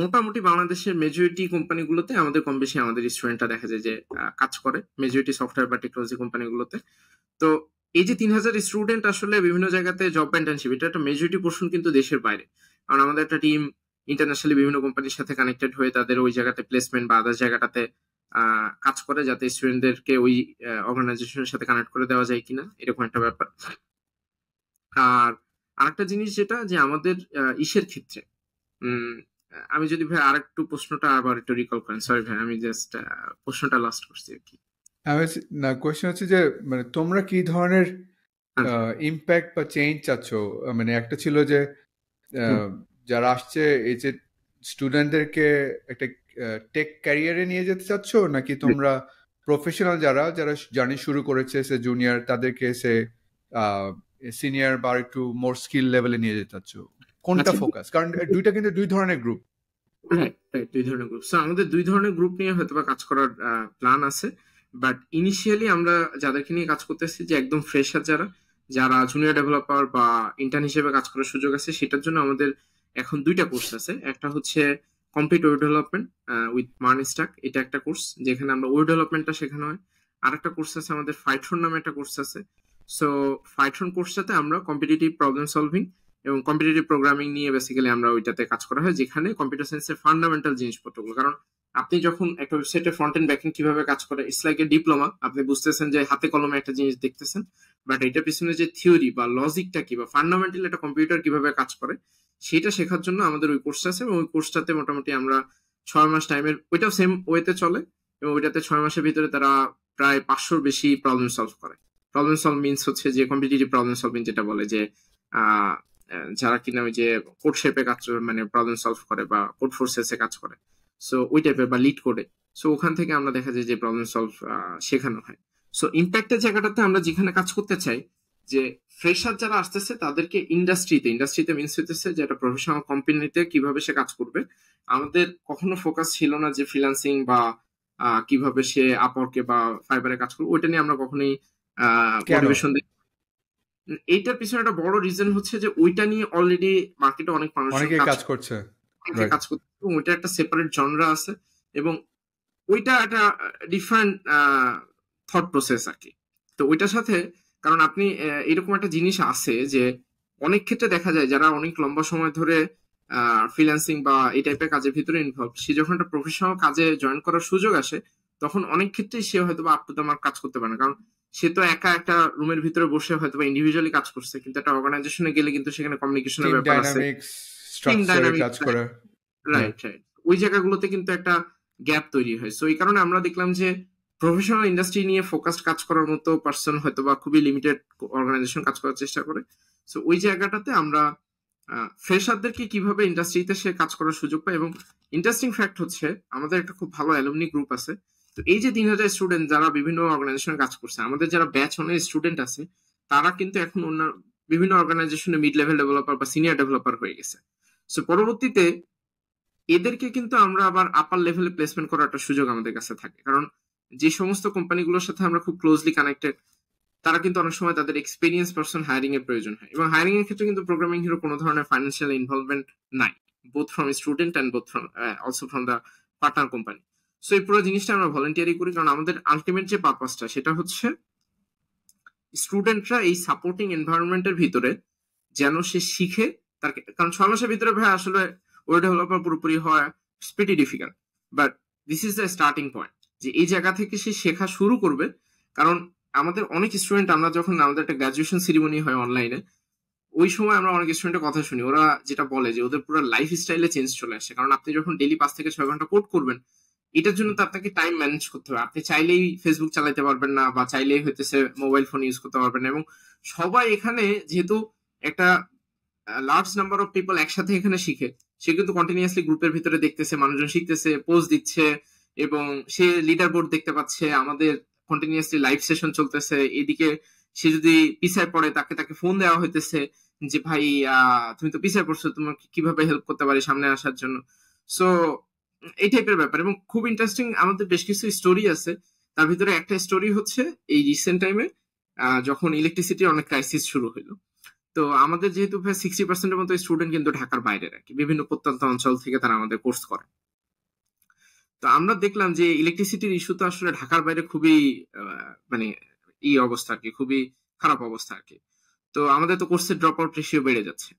মোটামুটি বাংলাদেশের মেজরিটি কোম্পানিগুলোতে আমাদের কম বেশি আমাদের স্টুডেন্টরা দেখা যায় যে কাজ করে মেজরিটি সফটওয়্যার বা টেকনোলজি কোম্পানিগুলোতে তো এই যে তিন হাজার স্টুডেন্ট আসলে বিভিন্ন জায়গাতে জব ইন্টার্নশিপ এটা একটা মেজরিটি পোর্শন কিন্তু দেশের বাইরে কারণ আমাদের একটা টিম ইন্টারন্যাশনালি বিভিন্ন কোম্পানির সাথে কানেক্টেড হয়ে তাদের ওই জায়গাতে প্লেসমেন্ট বা আদার জায়গাটাতে কাজ করে যাতে স্টুডেন্টদেরকে ওই অর্গানাইজেশনের সাথে কানেক্ট করে দেওয়া যায় কিনা এরকম একটা ব্যাপার আর আরেকটা জিনিস যেটা যে আমাদের ইসের ক্ষেত্রে আমি যদি ভাই আর একটু প্রশ্নটা আবার একটু রিকল করেন সরি ভাই আমি জাস্ট প্রশ্নটা লাস্ট করছি আর কি হ্যাঁ, না কোয়েশ্চেন হচ্ছে যে মানে তোমরা কি ধরনের ইম্প্যাক্ট বা চেঞ্জ চাচ্ছ মানে একটা ছিল যে যারা আসছে এই যে স্টুডেন্টদেরকে একটা টেক ক্যারিয়ারে নিয়ে যেতে চাচ্ছ নাকি তোমরা প্রফেশনাল যারা যারা জার্নি শুরু করেছে সে জুনিয়র তাদেরকে সে সিনিয়র বা একটু মোর স্কিল লেভেলে নিয়ে যেতে চাচ্ছ কোনটা ফোকাস আচ্ছা। কারণ দুইটা কিন্তু দুই ধরনের গ্রুপ হ্যাঁ, রাইট হ্যাঁ, দুই ধরনের গ্রুপ আমাদের দুই ধরনের গ্রুপ নিয়ে হয়তো কাজ করার প্ল্যান আছে বাট ইনিশিয়ালি আমরা যাদেরকে নিয়ে কাজ করতেছি যে একদম ফ্রেশার যারা যারা জুনিয়র ডেভেলপার বা ইন্টার্ন হিসেবে কাজ করার সুযোগ আছে সেটার জন্য আমাদের এখন দুইটা কোর্স আছে একটা হচ্ছে কমপ্লিট ওয়েব ডেভেলপমেন্ট উইথ মান স্টাক এটা একটা কোর্স যেখানে আমরা ওয়েব ডেভেলপমেন্টটা শেখানো হয় আর একটা কোর্স আছে আমাদের ফাইট্রন নামে একটা কোর্স আছে সো ফাইট্রন কোর্সটাতে আমরা কম্পিটিটিভ প্রবলেম সলভিং এবং কম্পিটিটিভ প্রোগ্রামিং নিয়ে বেসিক্যালি আমরা ওইটাতে কাজ করা হয় যেখানে কম্পিউটার সায়েন্সের ফান্ডামেন্টাল জিনিসপত্রগুলো কারণ আপনি যখন একটা ওয়েবসাইটে ফ্রন্ট এন্ড ব্যাক এন্ড কিভাবে কাজ করে ইটস লাইক এ ডিপ্লোমা আপনি বুঝতেছেন যে হাতে কলমে একটা জিনিস দেখতেছেন বাট এটা পিছনে যে থিওরি বা লজিকটা কি বা ফান্ডামেন্টাল একটা কম্পিউটার কিভাবে কাজ করে সেটা শেখার জন্য আমাদের ওই কোর্সটা আছে এবং ওই কোর্সটাতে মোটামুটি আমরা ছয় মাস টাইমের ওইটাও সেম ওয়েতে চলে এবং ওইটাতে ছয় মাসের ভিতরে তারা প্রায় পাঁচশোর বেশি প্রবলেম সলভ করে প্রবলেম সলভ মিনস হচ্ছে যে কম্পিটিটিভ প্রবলেম সলভিং যেটা বলে যে যারা কিনা ওই যে কোড শেপে কাজ মানে প্রবলেম সলভ করে বা কোড ফোর্সেসে কাজ করে সো ওই টাইপের বা লিড করে সো ওখান থেকে আমরা দেখা যায় যে প্রবলেম সলভ শেখানো হয় সো ইম্প্যাক্টের জায়গাটাতে আমরা যেখানে কাজ করতে চাই যে ফ্রেশার যারা আসতেছে তাদেরকে ইন্ডাস্ট্রিতে ইন্ডাস্ট্রিতে মিন্স হইতেছে যে একটা প্রফেশনাল কোম্পানিতে কিভাবে সে কাজ করবে আমাদের কখনো ফোকাস ছিল না যে ফ্রিলান্সিং বা কিভাবে সে আপরকে বা ফাইবারে কাজ করবে ওইটা নিয়ে আমরা কখনোই মোটিভেশন এইটার পিছনে একটা বড় রিজন হচ্ছে যে ওইটা নিয়ে অলরেডি মার্কেটে অনেক মানুষ কাজ করছে থেকে কাজ করতে এবং ওইটা একটা সেপারেট জনরা আছে এবং ওইটা একটা ডিফারেন্ট থট প্রসেস আর কি তো ওইটার সাথে কারণ আপনি এরকম একটা জিনিস আছে যে অনেক ক্ষেত্রে দেখা যায় যারা অনেক লম্বা সময় ধরে ফ্রিল্যান্সিং বা এই টাইপের কাজের ভিতরে ইনভলভ সে যখন একটা প্রফেশনাল কাজে জয়েন করার সুযোগ আসে তখন অনেক ক্ষেত্রেই সে হয়তো আপ টু কাজ করতে পারে না কারণ সে তো একা একটা রুমের ভিতরে বসে হয়তো বা ইন্ডিভিজুয়ালি কাজ করছে কিন্তু একটা অর্গানাইজেশনে গেলে কিন্তু সেখানে কমিউনিকেশনের ব্যাপার আছে স্ট্রাকচারে কাজ করা রাইট রাইট ওই জায়গাগুলোতে কিন্তু একটা গ্যাপ তৈরি হয় সো এই কারণে আমরা দেখলাম যে প্রফেশনাল ইন্ডাস্ট্রি নিয়ে ফোকাসড কাজ করার মতো পার্সন হয়তো বা খুবই লিমিটেড অর্গানাইজেশন কাজ করার চেষ্টা করে সো ওই জায়গাটাতে আমরা ফ্রেশারদেরকে কিভাবে ইন্ডাস্ট্রিতে সে কাজ করার সুযোগ পায় এবং ইন্টারেস্টিং ফ্যাক্ট হচ্ছে আমাদের একটা খুব ভালো অ্যালুমনি গ্রুপ আছে তো এই যে তিন হাজার স্টুডেন্ট যারা বিভিন্ন অর্গানাইজেশনে কাজ করছে আমাদের যারা ব্যাচ অনের স্টুডেন্ট আছে তারা কিন্তু এখন অন্য বিভিন্ন অর্গানাইজেশনে মিড লেভেল ডেভেলপার বা সিনিয়র ডেভেলপার হয়ে গেছে সো পরবর্তীতে এদেরকে কিন্তু আমরা আবার আপার লেভেলে প্লেসমেন্ট করার একটা সুযোগ আমাদের কাছে থাকে কারণ যে সমস্ত কোম্পানিগুলোর সাথে আমরা খুব ক্লোজলি কানেক্টেড তারা কিন্তু অনেক সময় তাদের এক্সপিরিয়েন্স পার্সন হায়ারিং এর প্রয়োজন হয় এবং হায়ারিং এর ক্ষেত্রে কিন্তু প্রোগ্রামিং হিরো কোনো ধরনের ফাইন্যান্সিয়াল ইনভলভমেন্ট নাই both from student and both from also from the partner company so এই পুরো জিনিসটা আমরা ভলেন্টিয়ারি করি কারণ আমাদের আলটিমেট যে পারপাসটা সেটা হচ্ছে স্টুডেন্টরা এই সাপোর্টিং এনভায়রনমেন্টের ভিতরে যেন সে শিখে তার কারণ ছয় মাসের ভিতরে ভাই আসলে ওই ডেভেলপার পুরোপুরি হওয়া স্পিটি difficult but this is the starting point যে এই জায়গা থেকে সে শেখা শুরু করবে কারণ আমাদের অনেক স্টুডেন্ট আমরা যখন আমাদের একটা গ্রাজুয়েশন সেরিমনি হয় অনলাইনে ওই সময় আমরা অনেক স্টুডেন্টের কথা শুনি ওরা যেটা বলে যে ওদের পুরো লাইফ স্টাইলে চেঞ্জ চলে আসে কারণ আপনি যখন ডেলি পাঁচ থেকে ছয় ঘন্টা কোর্ট করবেন এটার জন্য তো আপনাকে টাইম ম্যানেজ করতে হবে আপনি চাইলেই ফেসবুক চালাইতে পারবেন না বা চাইলেই হইতেছে মোবাইল ফোন ইউজ করতে পারবেন না এবং সবাই এখানে যেহেতু একটা লার্জ নাম্বার অফ পিপল একসাথে এখানে শিখে সে কিন্তু কন্টিনিউয়াসলি গ্রুপের ভিতরে দেখতেছে মানুষজন শিখতেছে পোস্ট দিচ্ছে এবং সে লিডার বোর্ড দেখতে পাচ্ছে আমাদের কন্টিনিউয়াসলি লাইভ সেশন চলতেছে এদিকে সে যদি পিছায় পড়ে তাকে তাকে ফোন দেওয়া হইতেছে যে ভাই তুমি তো পিছায় পড়ছো তোমাকে কিভাবে হেল্প করতে পারি সামনে আসার জন্য সো এই টাইপের ব্যাপার এবং খুব ইন্টারেস্টিং আমাদের বেশ কিছু স্টোরি আছে তার ভিতরে একটা স্টোরি হচ্ছে এই রিসেন্ট টাইমে যখন ইলেকট্রিসিটির অনেক ক্রাইসিস শুরু হইলো তো আমাদের যেহেতু প্রায় সিক্সটি পার্সেন্টের মতো স্টুডেন্ট কিন্তু ঢাকার বাইরে রাখি বিভিন্ন প্রত্যন্ত অঞ্চল থেকে তারা আমাদের কোর্স করে তো আমরা দেখলাম যে ইলেকট্রিসিটির ইস্যু তো আসলে ঢাকার বাইরে খুবই মানে ই অবস্থা আর কি খুবই খারাপ অবস্থা আর কি তো আমাদের তো কোর্সের ড্রপ আউট রেশিও বেড়ে যাচ্ছে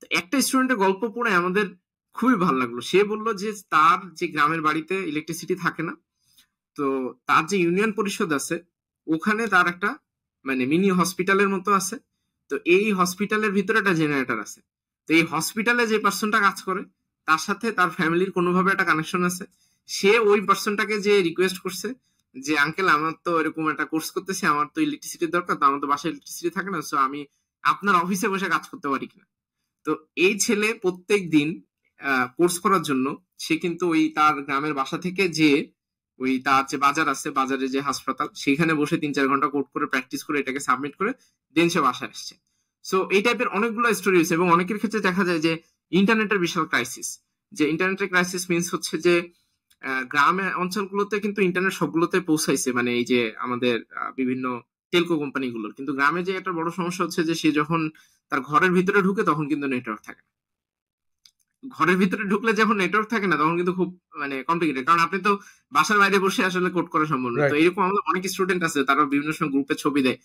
তো একটা স্টুডেন্টের গল্প পড়ে আমাদের খুবই ভালো লাগলো সে বললো যে তার যে গ্রামের বাড়িতে ইলেকট্রিসিটি থাকে না তো তার যে ইউনিয়ন পরিষদ আছে ওখানে তার একটা মানে মিনি হসপিটালের মতো আছে তো এই হসপিটালের ভিতরে একটা জেনারেটর আছে তো এই হসপিটালে যে পার্সনটা কাজ করে তার সাথে তার ফ্যামিলির কোনোভাবে একটা কানেকশন আছে সে ওই পার্সনটাকে যে রিকোয়েস্ট করছে যে আঙ্কেল আমার তো এরকম একটা কোর্স করতেছে আমার তো ইলেকট্রিসিটির দরকার তো আমার তো বাসায় ইলেকট্রিসিটি থাকে না সো আমি আপনার অফিসে বসে কাজ করতে পারি কিনা তো এই ছেলে প্রত্যেক দিন কোর্স করার জন্য সে কিন্তু ওই তার গ্রামের বাসা থেকে যে ওই তার যে বাজার আছে বাজারে যে হাসপাতাল সেখানে বসে তিন চার ঘন্টা কোর্ট করে প্র্যাকটিস করে এটাকে সাবমিট করে দেন সে বাসায় আসছে সো এই টাইপের অনেকগুলো স্টোরি হয়েছে এবং অনেকের ক্ষেত্রে দেখা যায় যে ইন্টারনেটের বিশাল ক্রাইসিস যে ইন্টারনেটের ক্রাইসিস মিনস হচ্ছে যে গ্রামে অঞ্চলগুলোতে কিন্তু ইন্টারনেট সবগুলোতে পৌঁছাইছে মানে এই যে আমাদের বিভিন্ন টেলকো কোম্পানিগুলোর কিন্তু গ্রামে যে একটা বড় সমস্যা হচ্ছে যে সে যখন তার ঘরের ভিতরে ঢুকে তখন কিন্তু নেটওয়ার্ক থাকে না ঘরের ভিতরে ঢুকলে যখন নেটওয়ার্ক থাকে না তখন কিন্তু খুব মানে কমপ্লিকেটেড কারণ আপনি তো বাসার বাইরে বসে আসলে কোড করা সম্ভব না তো এরকম আমাদের অনেক স্টুডেন্ট আছে তারা বিভিন্ন সময় গ্রুপে ছবি দেয়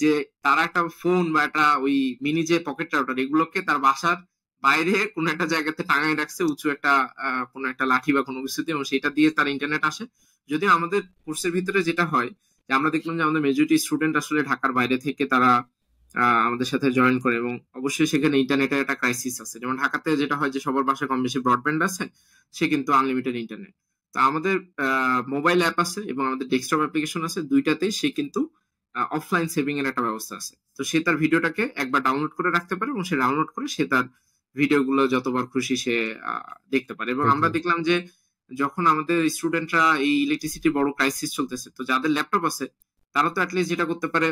যে তারা একটা ফোন বা একটা ওই মিনি যে পকেট রাউটার এগুলোকে তার বাসার বাইরে কোন একটা জায়গাতে টাঙায় রাখছে উঁচু একটা কোন একটা লাঠি বা কোনো কিছুতে এবং সেটা দিয়ে তার ইন্টারনেট আসে যদি আমাদের কোর্সের ভিতরে যেটা হয় যে আমরা দেখলাম যে আমাদের মেজরিটি স্টুডেন্ট আসলে ঢাকার বাইরে থেকে তারা আমাদের সাথে জয়েন করে এবং অবশ্যই সেখানে ইন্টারনেটের একটা ক্রাইসিস আছে যেমন ঢাকাতে যেটা হয় যে সবার বাসায় কম বেশি ব্রডব্যান্ড আছে সে কিন্তু আনলিমিটেড ইন্টারনেট তো আমাদের মোবাইল অ্যাপ আছে এবং আমাদের ডেস্কটপ অ্যাপ্লিকেশন আছে দুইটাতেই সে কিন্তু অফলাইন সেভিং এর একটা ব্যবস্থা আছে তো সে তার ভিডিওটাকে একবার ডাউনলোড করে রাখতে পারে এবং সে ডাউনলোড করে সে তার ভিডিওগুলো যতবার খুশি সে দেখতে পারে এবং আমরা দেখলাম যে যখন আমাদের স্টুডেন্টরা এই ইলেকট্রিসিটি বড় ক্রাইসিস চলতেছে তো যাদের ল্যাপটপ আছে তারা তো অ্যাটলিস্ট যেটা করতে পারে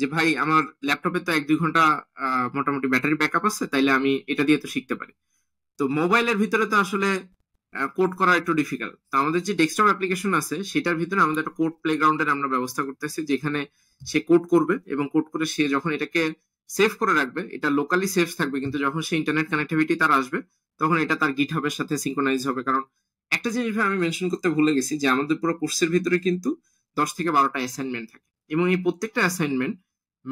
যে ভাই আমার ল্যাপটপে তো এক দুই ঘন্টা মোটামুটি ব্যাটারি ব্যাকআপ আছে তাইলে আমি এটা দিয়ে তো শিখতে পারি তো মোবাইলের ভিতরে তো আসলে কোড করা একটু ডিফিকাল্ট তো আমাদের যে ডেস্কটপ অ্যাপ্লিকেশন আছে সেটার ভিতরে আমাদের একটা কোড প্লেগ্রাউন্ডের আমরা ব্যবস্থা করতেছি যেখানে সে কোড করবে এবং কোড করে সে যখন এটাকে সেভ করে রাখবে এটা লোকালি সেভ থাকবে কিন্তু যখন সে ইন্টারনেট কানেক্টিভিটি তার আসবে তখন এটা তার গিট হবের সাথে সিঙ্কোনাইজ হবে কারণ একটা জিনিস আমি মেনশন করতে ভুলে গেছি যে আমাদের পুরো কোর্সের ভিতরে কিন্তু দশ থেকে বারোটা অ্যাসাইনমেন্ট থাকে এবং এই প্রত্যেকটা অ্যাসাইনমেন্ট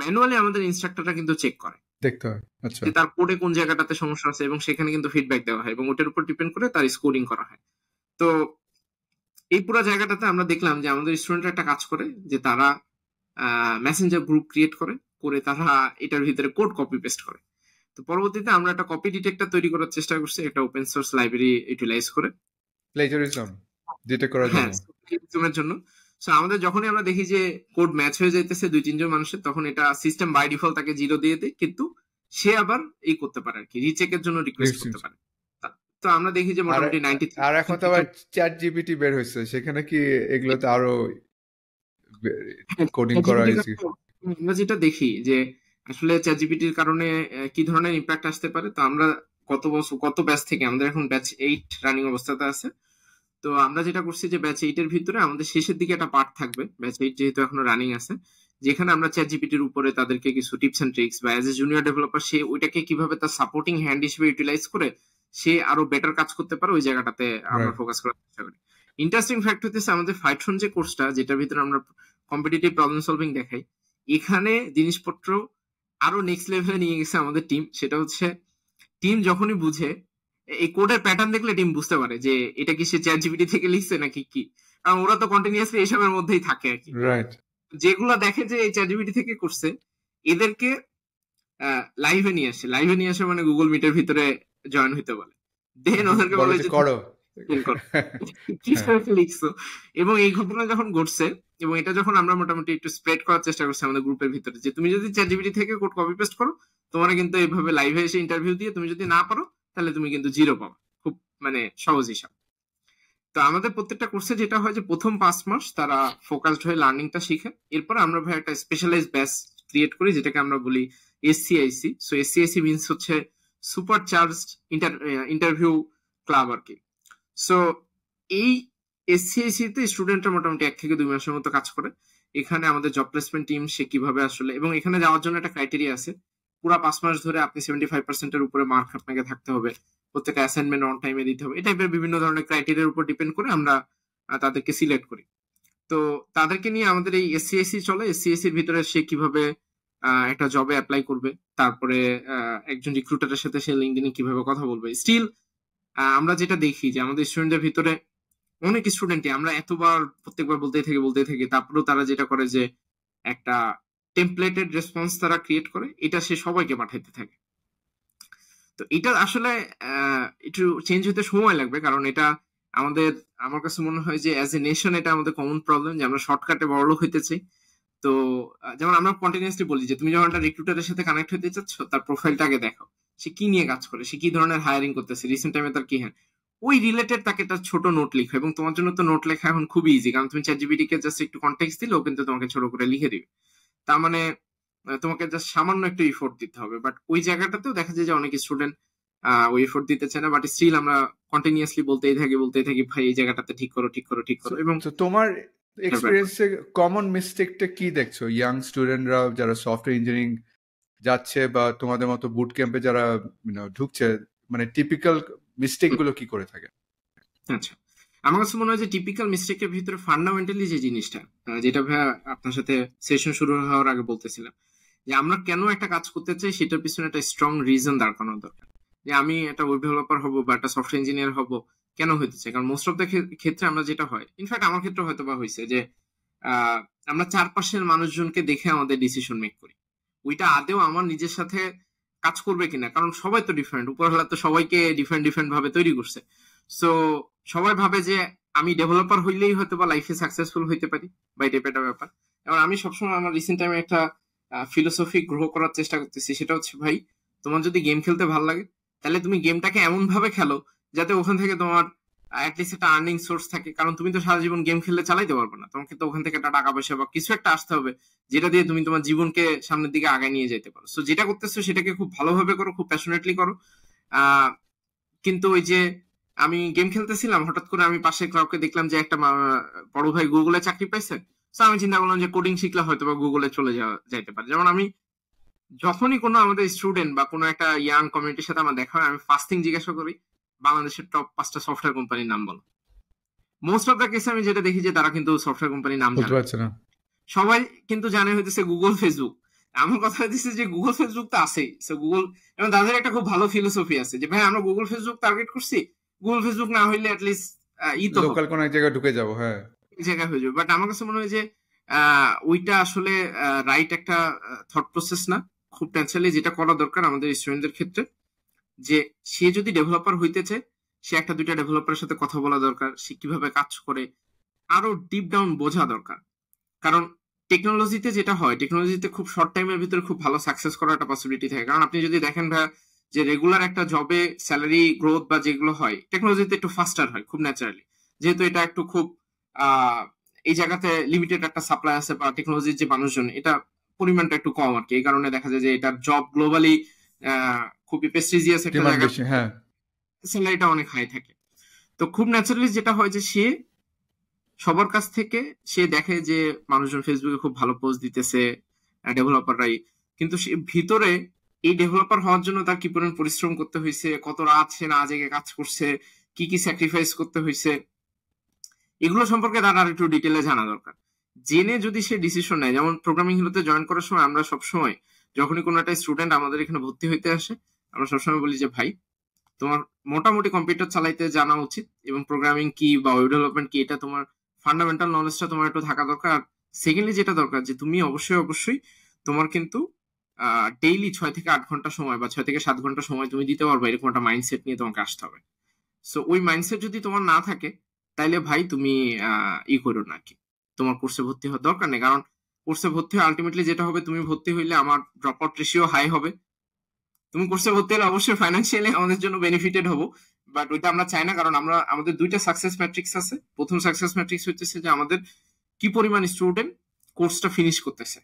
ম্যানুয়ালি আমাদের ইনস্ট্রাক্টররা কিন্তু চেক করে দেখতে হয় আচ্ছা তার কোডে কোন জায়গাটাতে সমস্যা আছে এবং সেখানে কিন্তু ফিডব্যাক দেওয়া হয় এবং ওটার উপর ডিপেন্ড করে তার স্কোরিং করা হয় তো এই পুরো জায়গাটাতে আমরা দেখলাম যে আমাদের স্টুডেন্টরা একটা কাজ করে যে তারা মেসেঞ্জার গ্রুপ ক্রিয়েট করে করে তারা এটার ভিতরে কোড কপি পেস্ট করে তো পরবর্তীতে আমরা একটা কপি ডিটেক্টর তৈরি করার চেষ্টা করছি একটা ওপেন সোর্স লাইব্রেরি ইউটিলাইজ করে প্লেজারিজম ডিটেক্ট করার হ্যাঁ, জন্য জন্য সো আমাদের যখনই আমরা দেখি যে কোড ম্যাচ হয়ে যাইতেছে দুই তিনজন মানুষের তখন এটা সিস্টেম বাই ডিফল্ট তাকে জিরো দিয়ে দেয় কিন্তু সে আবার এই করতে পারে আর কি রিচেকের জন্য রিকোয়েস্ট করতে পারে তো আমরা দেখি যে মোটামুটি নাইনটি আর এখন তো আবার চ্যাট জিপিটি বের হয়েছে সেখানে কি এগুলোতে আরো কোডিং হ্যাঁ, করা হয়েছে আমরা যেটা দেখি যে আসলে চ্যাট জিপিটির কারণে কি ধরনের ইমপ্যাক্ট আসতে পারে তো আমরা কত বছর কত ব্যাচ থেকে আমাদের এখন ব্যাচ 8 রানিং অবস্থাতে আছে তো আমরা যেটা করছি যে ব্যাচ এইটের ভিতরে আমাদের শেষের দিকে একটা পার্ট থাকবে ব্যাচ এইট যেহেতু এখনো রানিং আছে যেখানে আমরা চ্যাট জিপিটির উপরে তাদেরকে কিছু টিপস এন্ড ট্রিক্স বা এজ এ জুনিয়র ডেভেলপার সে ওইটাকে কিভাবে তার সাপোর্টিং হ্যান্ড হিসেবে ইউটিলাইজ করে সে আরো বেটার কাজ করতে পারে ওই জায়গাটাতে আমরা ফোকাস করার চেষ্টা করি ইন্টারেস্টিং ফ্যাক্ট হইতেছে আমাদের ফাইট্রন যে কোর্সটা যেটার ভিতরে আমরা কম্পিটিটিভ প্রবলেম সলভিং দেখাই এখানে জিনিসপত্র আরো নেক্সট লেভেলে নিয়ে গেছে আমাদের টিম সেটা হচ্ছে টিম যখনই বুঝে এই কোডের প্যাটার্ন দেখলে টিম বুঝতে পারে যে এটা কি সে চ্যাট জিপিটি থেকে লিখছে নাকি কি কারণ ওরা তো কন্টিনিউসলি এসবের মধ্যেই থাকে আর কি যেগুলো দেখে যে এই চ্যাট জিপিটি থেকে করছে এদেরকে লাইভে নিয়ে আসে লাইভে নিয়ে আসে মানে গুগল মিটের ভিতরে জয়েন হইতে বলে দেন ওদেরকে বলে যে করো হ্যাঁ। লিখছো এবং এই ঘটনা যখন ঘটছে এবং এটা যখন আমরা মোটামুটি একটু স্প্রেড করার চেষ্টা করছি আমাদের গ্রুপের ভিতরে যে তুমি যদি চ্যাট জিপিটি থেকে কোড কপি পেস্ট করো তোমরা কিন্তু এইভাবে লাইভে এসে ইন্টারভিউ দিয়ে তুমি যদি না পারো তাহলে তুমি কিন্তু জিরো পাবা খুব মানে সহজ হিসাব তো আমাদের প্রত্যেকটা কোর্সে যেটা হয় যে প্রথম পাঁচ মাস তারা ফোকাসড হয়ে লার্নিংটা শিখে এরপর আমরা ভাই একটা স্পেশালাইজ ব্যাচ ক্রিয়েট করি যেটাকে আমরা বলি এসসিআইসি সো এসসিআইসি মিনস হচ্ছে সুপার চার্জ ইন্টারভিউ ক্লাব আর কি সো এই এসসিআইসি তে স্টুডেন্টরা মোটামুটি এক থেকে দুই মাসের মতো কাজ করে এখানে আমাদের জব প্লেসমেন্ট টিম সে কিভাবে আসলে এবং এখানে যাওয়ার জন্য একটা ক্রাইটেরিয়া আছে পুরো পাঁচ মাস ধরে আপনি সেভেন্টি ফাইভ পার্সেন্টের উপরে মার্ক আপনাকে থাকতে হবে প্রত্যেকটা অ্যাসাইনমেন্ট অন টাইমে দিতে হবে এই টাইপের বিভিন্ন ধরনের ক্রাইটেরিয়ার উপর ডিপেন্ড করে আমরা তাদেরকে সিলেক্ট করি তো তাদেরকে নিয়ে আমাদের এই এসসিএসসি চলে এসসিএসির ভিতরে সে কিভাবে একটা জবে অ্যাপ্লাই করবে তারপরে একজন রিক্রুটারের সাথে সে লিঙ্কডিনে কিভাবে কথা বলবে স্টিল আমরা যেটা দেখি যে আমাদের স্টুডেন্টদের ভিতরে অনেক স্টুডেন্টই আমরা এতবার প্রত্যেকবার বলতেই থাকি বলতেই থাকি তারপরেও তারা যেটা করে যে একটা টেমপ্লেটেড রেসপন্স তারা ক্রিয়েট করে এটা সে সবাইকে পাঠাইতে থাকে তো এটা আসলে একটু চেঞ্জ হতে সময় লাগবে কারণ এটা আমাদের আমার কাছে মনে হয় যে অ্যাজ এ নেশন এটা আমাদের কমন প্রবলেম যে আমরা শর্টকাটে বড়লোক হইতে চাই তো যেমন আমরা কন্টিনিউসলি বলি যে তুমি যখন একটা রিক্রুটারের সাথে কানেক্ট হইতে চাচ্ছ তার প্রোফাইলটা আগে দেখো সে কি নিয়ে কাজ করে সে কি ধরনের হায়ারিং করতেছে রিসেন্ট টাইমে তার কি হ্যাঁ ওই রিলেটেড তাকে একটা ছোট নোট লিখো এবং তোমার জন্য তো নোট লেখা এখন খুবই ইজি কারণ তুমি চ্যাট জিবিটিকে জাস্ট একটু কন্টেক্স দিলেও কিন্তু তোমাকে ছোট করে লিখে দিবে তার মানে তোমাকে জাস্ট সামান্য একটা ইফোর্ট দিতে হবে বাট ওই জায়গাটাতেও দেখা যায় যে অনেক স্টুডেন্ট ওই এফোর্ট দিতে চায় না বাট স্টিল আমরা কন্টিনিউয়াসলি বলতেই থাকি বলতেই থাকি ভাই এই জায়গাটাতে ঠিক করো ঠিক করো ঠিক করো এবং তোমার এক্সপিরিয়েন্সে কমন মিস্টেকটা কি দেখছো ইয়াং স্টুডেন্টরা যারা সফটওয়্যার ইঞ্জিনিয়ারিং যাচ্ছে বা তোমাদের মতো বুট ক্যাম্পে যারা ঢুকছে মানে টিপিক্যাল মিস্টেক গুলো কি করে থাকে আচ্ছা আমার কাছে মনে হয় যে টিপিক্যাল মিস্টেকের ভিতরে ফান্ডামেন্টালি যে জিনিসটা যেটা ভাইয়া আপনার সাথে সেশন শুরু হওয়ার আগে বলতেছিলাম যে আমরা কেন একটা কাজ করতে চাই সেটার পিছনে একটা স্ট্রং রিজন দাঁড় করানো দরকার যে আমি একটা ওয়েব ডেভেলপার হবো বা একটা সফটওয়্যার ইঞ্জিনিয়ার হবো কেন হইতে চাই কারণ মোস্ট অফ দ্য ক্ষেত্রে আমরা যেটা হয় ইনফ্যাক্ট আমার ক্ষেত্রে হয়তো বা হয়েছে যে আমরা চারপাশের মানুষজনকে দেখে আমাদের ডিসিশন মেক করি ওইটা আদেও আমার নিজের সাথে কাজ করবে কিনা কারণ সবাই তো ডিফারেন্ট উপরওয়ালা তো সবাইকে ডিফারেন্ট ডিফারেন্ট ভাবে তৈরি করছে সো সবাই ভাবে যে আমি ডেভেলপার হইলেই হয়তো বা লাইফে সাকসেসফুল হইতে পারি বা এটা টাইপের ব্যাপার এবং আমি সবসময় আমার রিসেন্ট টাইমে একটা ফিলোসফি গ্রো করার চেষ্টা করতেছি সেটা হচ্ছে ভাই তোমার যদি গেম খেলতে ভালো লাগে তাহলে তুমি গেমটাকে এমন ভাবে খেলো যাতে ওখান থেকে তোমার অ্যাটলিস্ট একটা আর্নিং সোর্স থাকে কারণ তুমি তো সারা জীবন গেম খেলে চালাইতে পারবে না তোমাকে তো ওখান থেকে একটা টাকা পয়সা বা কিছু একটা আসতে হবে যেটা দিয়ে তুমি তোমার জীবনকে সামনের দিকে আগে নিয়ে যেতে পারো সো যেটা করতেছো সেটাকে খুব ভালোভাবে করো খুব প্যাশনেটলি করো কিন্তু ওই যে আমি গেম খেলতেছিলাম হঠাৎ করে আমি পাশে কাউকে দেখলাম যে একটা বড় ভাই গুগলে চাকরি পাইছে তো আমি চিন্তা করলাম যে কোডিং শিখলে হয়তো বা গুগলে চলে যাওয়া যাইতে পারে যেমন আমি যখনই কোনো আমাদের স্টুডেন্ট বা কোনো একটা ইয়াং কমিউনিটির সাথে আমার দেখা হয় আমি ফার্স্ট থিং জিজ্ঞাসা করি বাংলাদেশের টপ পাঁচটা সফটওয়্যার কোম্পানির নাম বলো মোস্ট অফ দ্য কেসে আমি যেটা দেখি যে তারা কিন্তু সফটওয়্যার কোম্পানির নাম জানে না সবাই কিন্তু জানে হইতেছে গুগল ফেসবুক আমার কথা হইতেছে যে গুগল ফেসবুক তো আছেই সো গুগল এবং তাদের একটা খুব ভালো ফিলোসফি আছে যে ভাই আমরা গুগল ফেসবুক টার্গেট করছি গুগল ফেসবুক না হইলে অ্যাটলিস্ট ই তো লোকাল কোন এক জায়গায় ঢুকে যাব হ্যাঁ জায়গা হয়ে যাবে বাট আমার কাছে মনে হয় যে ওইটা আসলে রাইট একটা থট প্রসেস না খুব টেনশনালি যেটা করা দরকার আমাদের স্টুডেন্টদের ক্ষেত্রে যে সে যদি ডেভেলপার হইতেছে সে একটা দুইটা ডেভেলপারের সাথে কথা বলা দরকার সে কিভাবে কাজ করে আরো ডিপ ডাউন বোঝা দরকার কারণ টেকনোলজিতে যেটা হয় টেকনোলজিতে খুব শর্ট টাইমের ভিতরে খুব ভালো সাকসেস করার একটা পসিবিলিটি থাকে কারণ আপনি যদি দেখেন ভাই যে রেগুলার একটা জবে স্যালারি গ্রোথ বা যেগুলো হয় টেকনোলজিতে একটু ফাস্টার হয় খুব ন্যাচারালি যেহেতু এটা একটু খুব এই জায়গাতে লিমিটেড একটা সাপ্লাই আছে বা টেকনোলজির যে মানুষজন এটা পরিমাণটা একটু কম আর কি এই কারণে দেখা যায় যে এটা জব গ্লোবালি খুবই প্রেস্টিজিয়াস একটা জায়গা স্যালারিটা অনেক হাই থাকে তো খুব ন্যাচারালি যেটা হয় যে সে সবার কাছ থেকে সে দেখে যে মানুষজন ফেসবুকে খুব ভালো পোস্ট দিতেছে ডেভেলপাররাই কিন্তু সে ভিতরে এই ডেভেলপার হওয়ার জন্য তার কি পরিমাণ পরিশ্রম করতে হয়েছে কত রাত সে না জেগে কাজ করছে কি কি স্যাক্রিফাইস করতে হয়েছে এগুলো সম্পর্কে তার আর একটু ডিটেলে জানা দরকার জেনে যদি সে ডিসিশন নেয় যেমন প্রোগ্রামিং হিরোতে জয়েন করার সময় আমরা সবসময় যখনই কোনো একটা স্টুডেন্ট আমাদের এখানে ভর্তি হইতে আসে আমরা সবসময় বলি যে ভাই তোমার মোটামুটি কম্পিউটার চালাইতে জানা উচিত এবং প্রোগ্রামিং কি বা ওয়েব ডেভেলপমেন্ট কি এটা তোমার ফান্ডামেন্টাল নলেজটা তোমার একটু থাকা দরকার আর সেকেন্ডলি যেটা দরকার যে তুমি অবশ্যই অবশ্যই তোমার কিন্তু ডেইলি ছয় থেকে আট ঘন্টা সময় বা ছয় থেকে সাত ঘন্টা সময় তুমি দিতে পারবে এরকম একটা মাইন্ডসেট নিয়ে তোমাকে আসতে হবে সো ওই মাইন্ডসেট যদি তোমার না থাকে তাইলে ভাই তুমি ই করো নাকি তোমার কোর্সে ভর্তি হওয়ার দরকার নেই কারণ কোর্সে ভর্তি হয়ে আলটিমেটলি যেটা হবে তুমি ভর্তি হইলে আমার ড্রপ আউট রেশিও হাই হবে তুমি কোর্সে ভর্তি হলে অবশ্যই ফাইন্যান্সিয়ালি আমাদের জন্য বেনিফিটেড হবো বাট ওইটা আমরা চাই না কারণ আমরা আমাদের দুইটা সাকসেস ম্যাট্রিক্স আছে প্রথম সাকসেস ম্যাট্রিক্স হচ্ছে যে আমাদের কি পরিমাণ স্টুডেন্ট কোর্সটা ফিনিশ করতেছে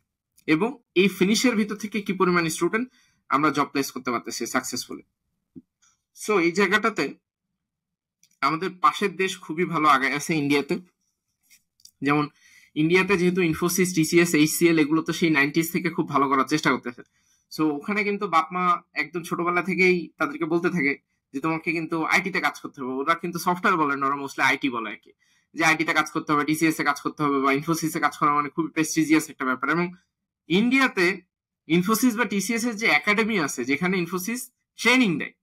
এবং এই ফিনিশের ভিতর থেকে কি পরিমাণ স্টুডেন্ট আমরা জব প্লেস করতে পারতেছি সাকসেসফুলি সো এই জায়গাটাতে আমাদের পাশের দেশ খুবই ভালো আগায় আছে ইন্ডিয়াতে যেমন ইন্ডিয়াতে যেহেতু ইনফোসিস টিসিএস এইচসিএল এগুলো তো সেই নাইনটিস থেকে খুব ভালো করার চেষ্টা করতেছে সো ওখানে কিন্তু বাপমা একদম ছোটবেলা থেকেই তাদেরকে বলতে থাকে যে তোমাকে কিন্তু আইটিতে কাজ করতে হবে ওরা কিন্তু সফটওয়্যার বলে না ওরা মোস্টলি আইটি বলে আর কি যে আইটিতে কাজ করতে হবে টিসিএস এ কাজ করতে হবে বা ইনফোসিস এ কাজ করা মানে খুবই প্রেস্টিজিয়াস একটা ব্যাপার এবং ইন্ডিয়াতে ইনফোসিস বা টিসিএস এর যে একাডেমি আছে যেখানে ইনফোসিস ট্রেনিং দেয়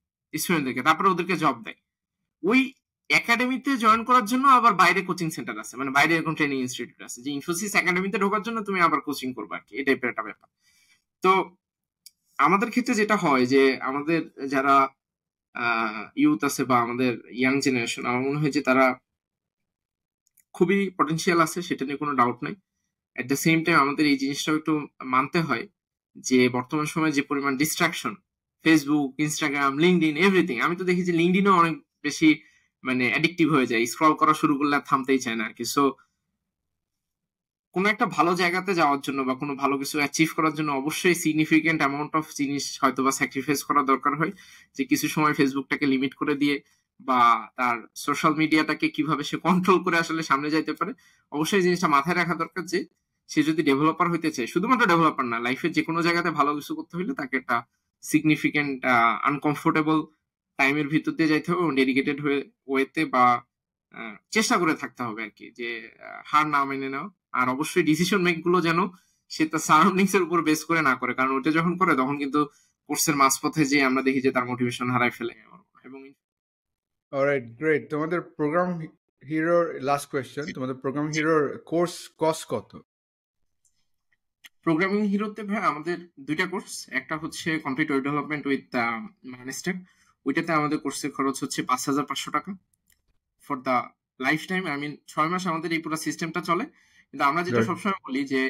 স্টুডেন্টদেরকে তারপরে ওদেরকে জব দেয় ওই একাডেমিতে জয়েন করার জন্য আবার বাইরে কোচিং সেন্টার আছে মানে বাইরে এরকম ট্রেনিং ইনস্টিটিউট আছে যে ইনফোসিস একাডেমিতে ঢোকার জন্য তুমি আবার কোচিং করবে আর কি এই টাইপের একটা ব্যাপার তো আমাদের ক্ষেত্রে যেটা হয় যে আমাদের যারা ইউথ আছে বা আমাদের ইয়াং জেনারেশন আমার মনে হয় যে তারা খুবই পটেনশিয়াল আছে সেটা নিয়ে কোনো ডাউট নাই অ্যাট দ্য সেম টাইম আমাদের এই জিনিসটাও একটু মানতে হয় যে বর্তমান সময়ে যে পরিমাণ distraction Facebook Instagram LinkedIn everything আমি তো দেখি যে লিঙ্কডিনও অনেক বেশি মানে অ্যাডিক্টিভ হয়ে যায় স্ক্রল করা শুরু করলে থামতেই চায় না আর কি সো কোনো একটা ভালো জায়গাতে যাওয়ার জন্য বা কোনো ভালো কিছু অ্যাচিভ করার জন্য অবশ্যই সিগনিফিকেন্ট অ্যামাউন্ট অফ জিনিস হয়তো বা স্যাক্রিফাইস করা দরকার হয় যে কিছু সময় ফেসবুকটাকে লিমিট করে দিয়ে বা তার সোশ্যাল মিডিয়াটাকে কিভাবে সে কন্ট্রোল করে আসলে সামনে যাইতে পারে অবশ্যই জিনিসটা মাথায় রাখা দরকার যে সে যদি ডেভেলপার হইতে চায় শুধুমাত্র ডেভেলপার না লাইফে যে কোনো জায়গাতে ভালো কিছু করতে হইলে তাকে একটা সিগনিফিকেন্ট আনকমফোর্টেবল টাইমের ভিতর দিয়ে যাইতে হবে ডেডিকেটেড হয়ে ওয়েতে বা চেষ্টা করে থাকতে হবে আর কি যে হার না মেনে নাও আর অবশ্যই ডিসিশন মেক গুলো যেন সে তার সারাউন্ডিংস এর উপর বেস করে না করে কারণ ওটা যখন করে তখন কিন্তু কোর্সের মাঝপথে যে আমরা দেখি যে তার মোটিভেশন হারায় ফেলে এবং অলরাইট গ্রেট তোমাদের প্রোগ্রাম হিরোর লাস্ট কোয়েশ্চেন তোমাদের প্রোগ্রাম হিরোর কোর্স কস্ট কত প্রোগ্রামিং হিরোতে ভাই আমাদের দুইটা কোর্স একটা হচ্ছে কম্পিউটার ডেভেলপমেন্ট উইথ মানে ওইটাতে আমাদের কোর্সের খরচ হচ্ছে পাঁচ হাজার পাঁচশো টাকা for the lifetime I mean ছয় মাস আমাদের এই পুরো সিস্টেমটা চলে কিন্তু আমরা যেটা সবসময় বলি যে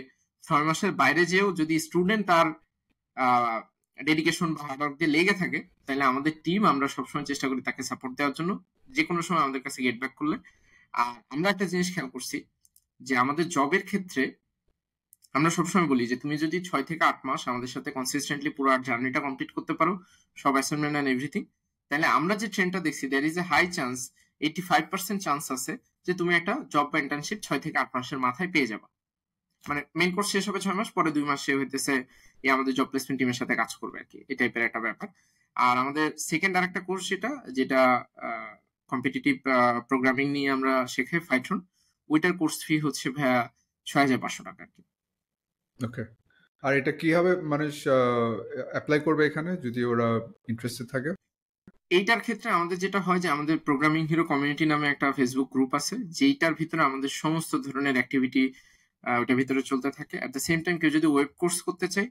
ছয় মাসের বাইরে যেও যদি স্টুডেন্ট তার ডেডিকেশন বা হার্ডওয়ার্ক দিয়ে লেগে থাকে তাহলে আমাদের টিম আমরা সবসময় চেষ্টা করি তাকে সাপোর্ট দেওয়ার জন্য যে কোনো সময় আমাদের কাছে গেট ব্যাক করলে আর আমরা একটা জিনিস খেয়াল করছি যে আমাদের জবের ক্ষেত্রে আমরা সবসময় বলি যে তুমি যদি ছয় থেকে আট মাস আমাদের সাথে কনসিস্টেন্টলি পুরো জার্নিটা কমপ্লিট করতে পারো সব অ্যাসাইনমেন্ট অ্যান্ড এভরিথিং তাহলে আমরা যে ট্রেনটা দেখছি there is a high chance eighty five percent chance আছে যে তুমি একটা জব বা ইন্টার্নশিপ ছয় থেকে আট মাসের মাথায় পেয়ে যাবা মানে মেন কোর্স শেষ হবে ছয় মাস পরে দুই মাস সে হইতেছে এই আমাদের জব প্লেসমেন্ট টিমের সাথে কাজ করবে আর কি এই টাইপের একটা ব্যাপার আর আমাদের সেকেন্ড আরেকটা কোর্স যেটা যেটা কম্পিটিটিভ প্রোগ্রামিং নিয়ে আমরা শেখাই ফাইট্রন ওইটার কোর্স ফি হচ্ছে ভাইয়া ছয় হাজার পাঁচশো টাকা আর কি ওকে আর এটা কি হবে মানুষ অ্যাপ্লাই করবে এখানে যদি ওরা ইন্টারেস্টেড থাকে এইটার ক্ষেত্রে আমাদের যেটা হয় যে আমাদের প্রোগ্রামিং হিরো কমিউনিটি নামে একটা ফেসবুক গ্রুপ আছে যেইটার ভিতরে আমাদের সমস্ত ধরনের অ্যাক্টিভিটি ওটার ভিতরে চলতে থাকে অ্যাট দ্য সেম টাইম কেউ যদি ওয়েব কোর্স করতে চায়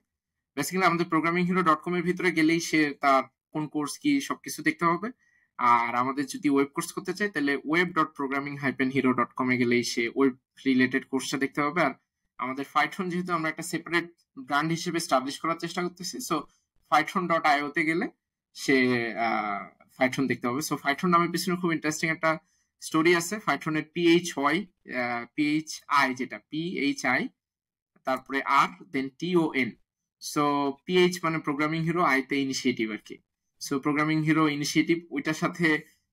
বেসিক্যালি আমাদের প্রোগ্রামিং হিরো ডট কম এর ভিতরে গেলেই সে তার কোন কোর্স কি সবকিছু দেখতে পাবে আর আমাদের যদি ওয়েব কোর্স করতে চায় তাহলে web dot programming hyphen hero dot com এ গেলেই সে ওয়েব রিলেটেড কোর্সটা দেখতে পাবে আর আমাদের ফাইটন যেহেতু আমরা একটা সেপারেট ব্র্যান্ড হিসেবে স্টাবলিশ করার চেষ্টা করতেছি সো ফাইটন ডট আইওতে গেলে সে ফাইটন দেখতে পাবে সো ফাইটন নামের পিছনে খুব ইন্টারেস্টিং একটা স্টোরি আছে ফাইথনের পিএইচ ওয়াই পিএইচ আই যেটা পিএইচ আই তারপরে আর then TO N so PH মানে প্রোগ্রামিং হিরো আই তে ইনিশিয়েটিভ আর কি সো প্রোগ্রামিং হিরো ইনিশিয়েটিভ ওইটার সাথে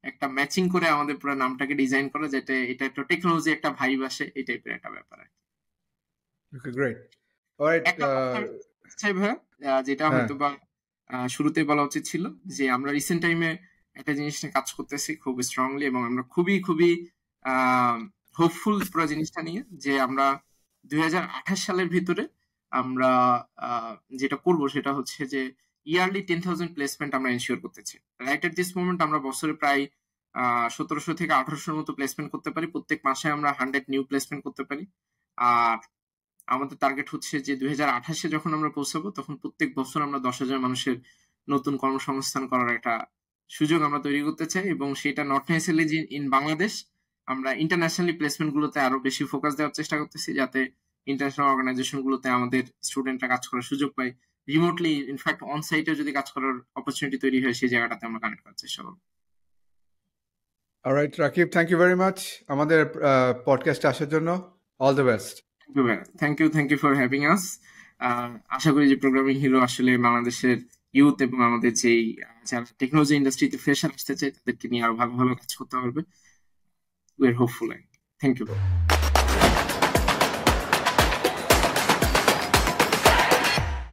একটা ম্যাচিং করে আমাদের পুরো নামটাকে ডিজাইন করা যেটা এটা একটা টেকনোলজি একটা ভাইব আসে এই টাইপের একটা ব্যাপার আর কি Uh, যেটা হ্যাঁ। হয়তো বা শুরুতে বলা উচিত ছিল যে আমরা রিসেন্ট টাইমে একটা জিনিস নিয়ে কাজ করতেছি খুব স্ট্রংলি এবং আমরা খুবই খুবই হোপফুল পুরো জিনিসটা নিয়ে যে আমরা দুই সালের ভিতরে আমরা যেটা করব সেটা হচ্ছে যে ইয়ারলি টেন থাউজেন্ড প্লেসমেন্ট আমরা এনশিওর করতেছি রাইট এট দিস মোমেন্ট আমরা বছরে প্রায় সতেরোশো থেকে আঠারোশোর মতো প্লেসমেন্ট করতে পারি প্রত্যেক মাসে আমরা হান্ড্রেড নিউ প্লেসমেন্ট করতে পারি আর আমাদের টার্গেট হচ্ছে যে দুই হাজার আঠাশে যখন আমরা পৌঁছাবো তখন প্রত্যেক বছর আমরা দশ হাজার মানুষের নতুন কর্মসংস্থান করার একটা সুযোগ আমরা তৈরি করতে চাই এবং সেটা নট নাইসেলে যে ইন বাংলাদেশ আমরা ইন্টারন্যাশনালি প্লেসমেন্ট গুলোতে আরো বেশি ফোকাস দেওয়ার চেষ্টা করতেছি যাতে ইন্টারন্যাশনাল অর্গানাইজেশন গুলোতে আমাদের স্টুডেন্টরা কাজ করার সুযোগ পায় রিমোটলি ইনফ্যাক্ট অন সাইটে যদি কাজ করার অপরচুনিটি তৈরি হয় সেই জায়গাটাতে আমরা কানেক্ট করার চেষ্টা করবো alright Rakib thank you very much আমাদের পডকাস্ট আসার জন্য all the best thank you thank you for having us আশা করি যে প্রোগ্রামিং হিরো আসলে বাংলাদেশের ইউথ এবং আমাদের যেই যারা টেকনোলজি ইন্ডাস্ট্রিতে ফ্রেশার আসতে চাই তাদেরকে নিয়ে আরো ভালো ভালো কাজ করতে পারবে we are hopeful thank you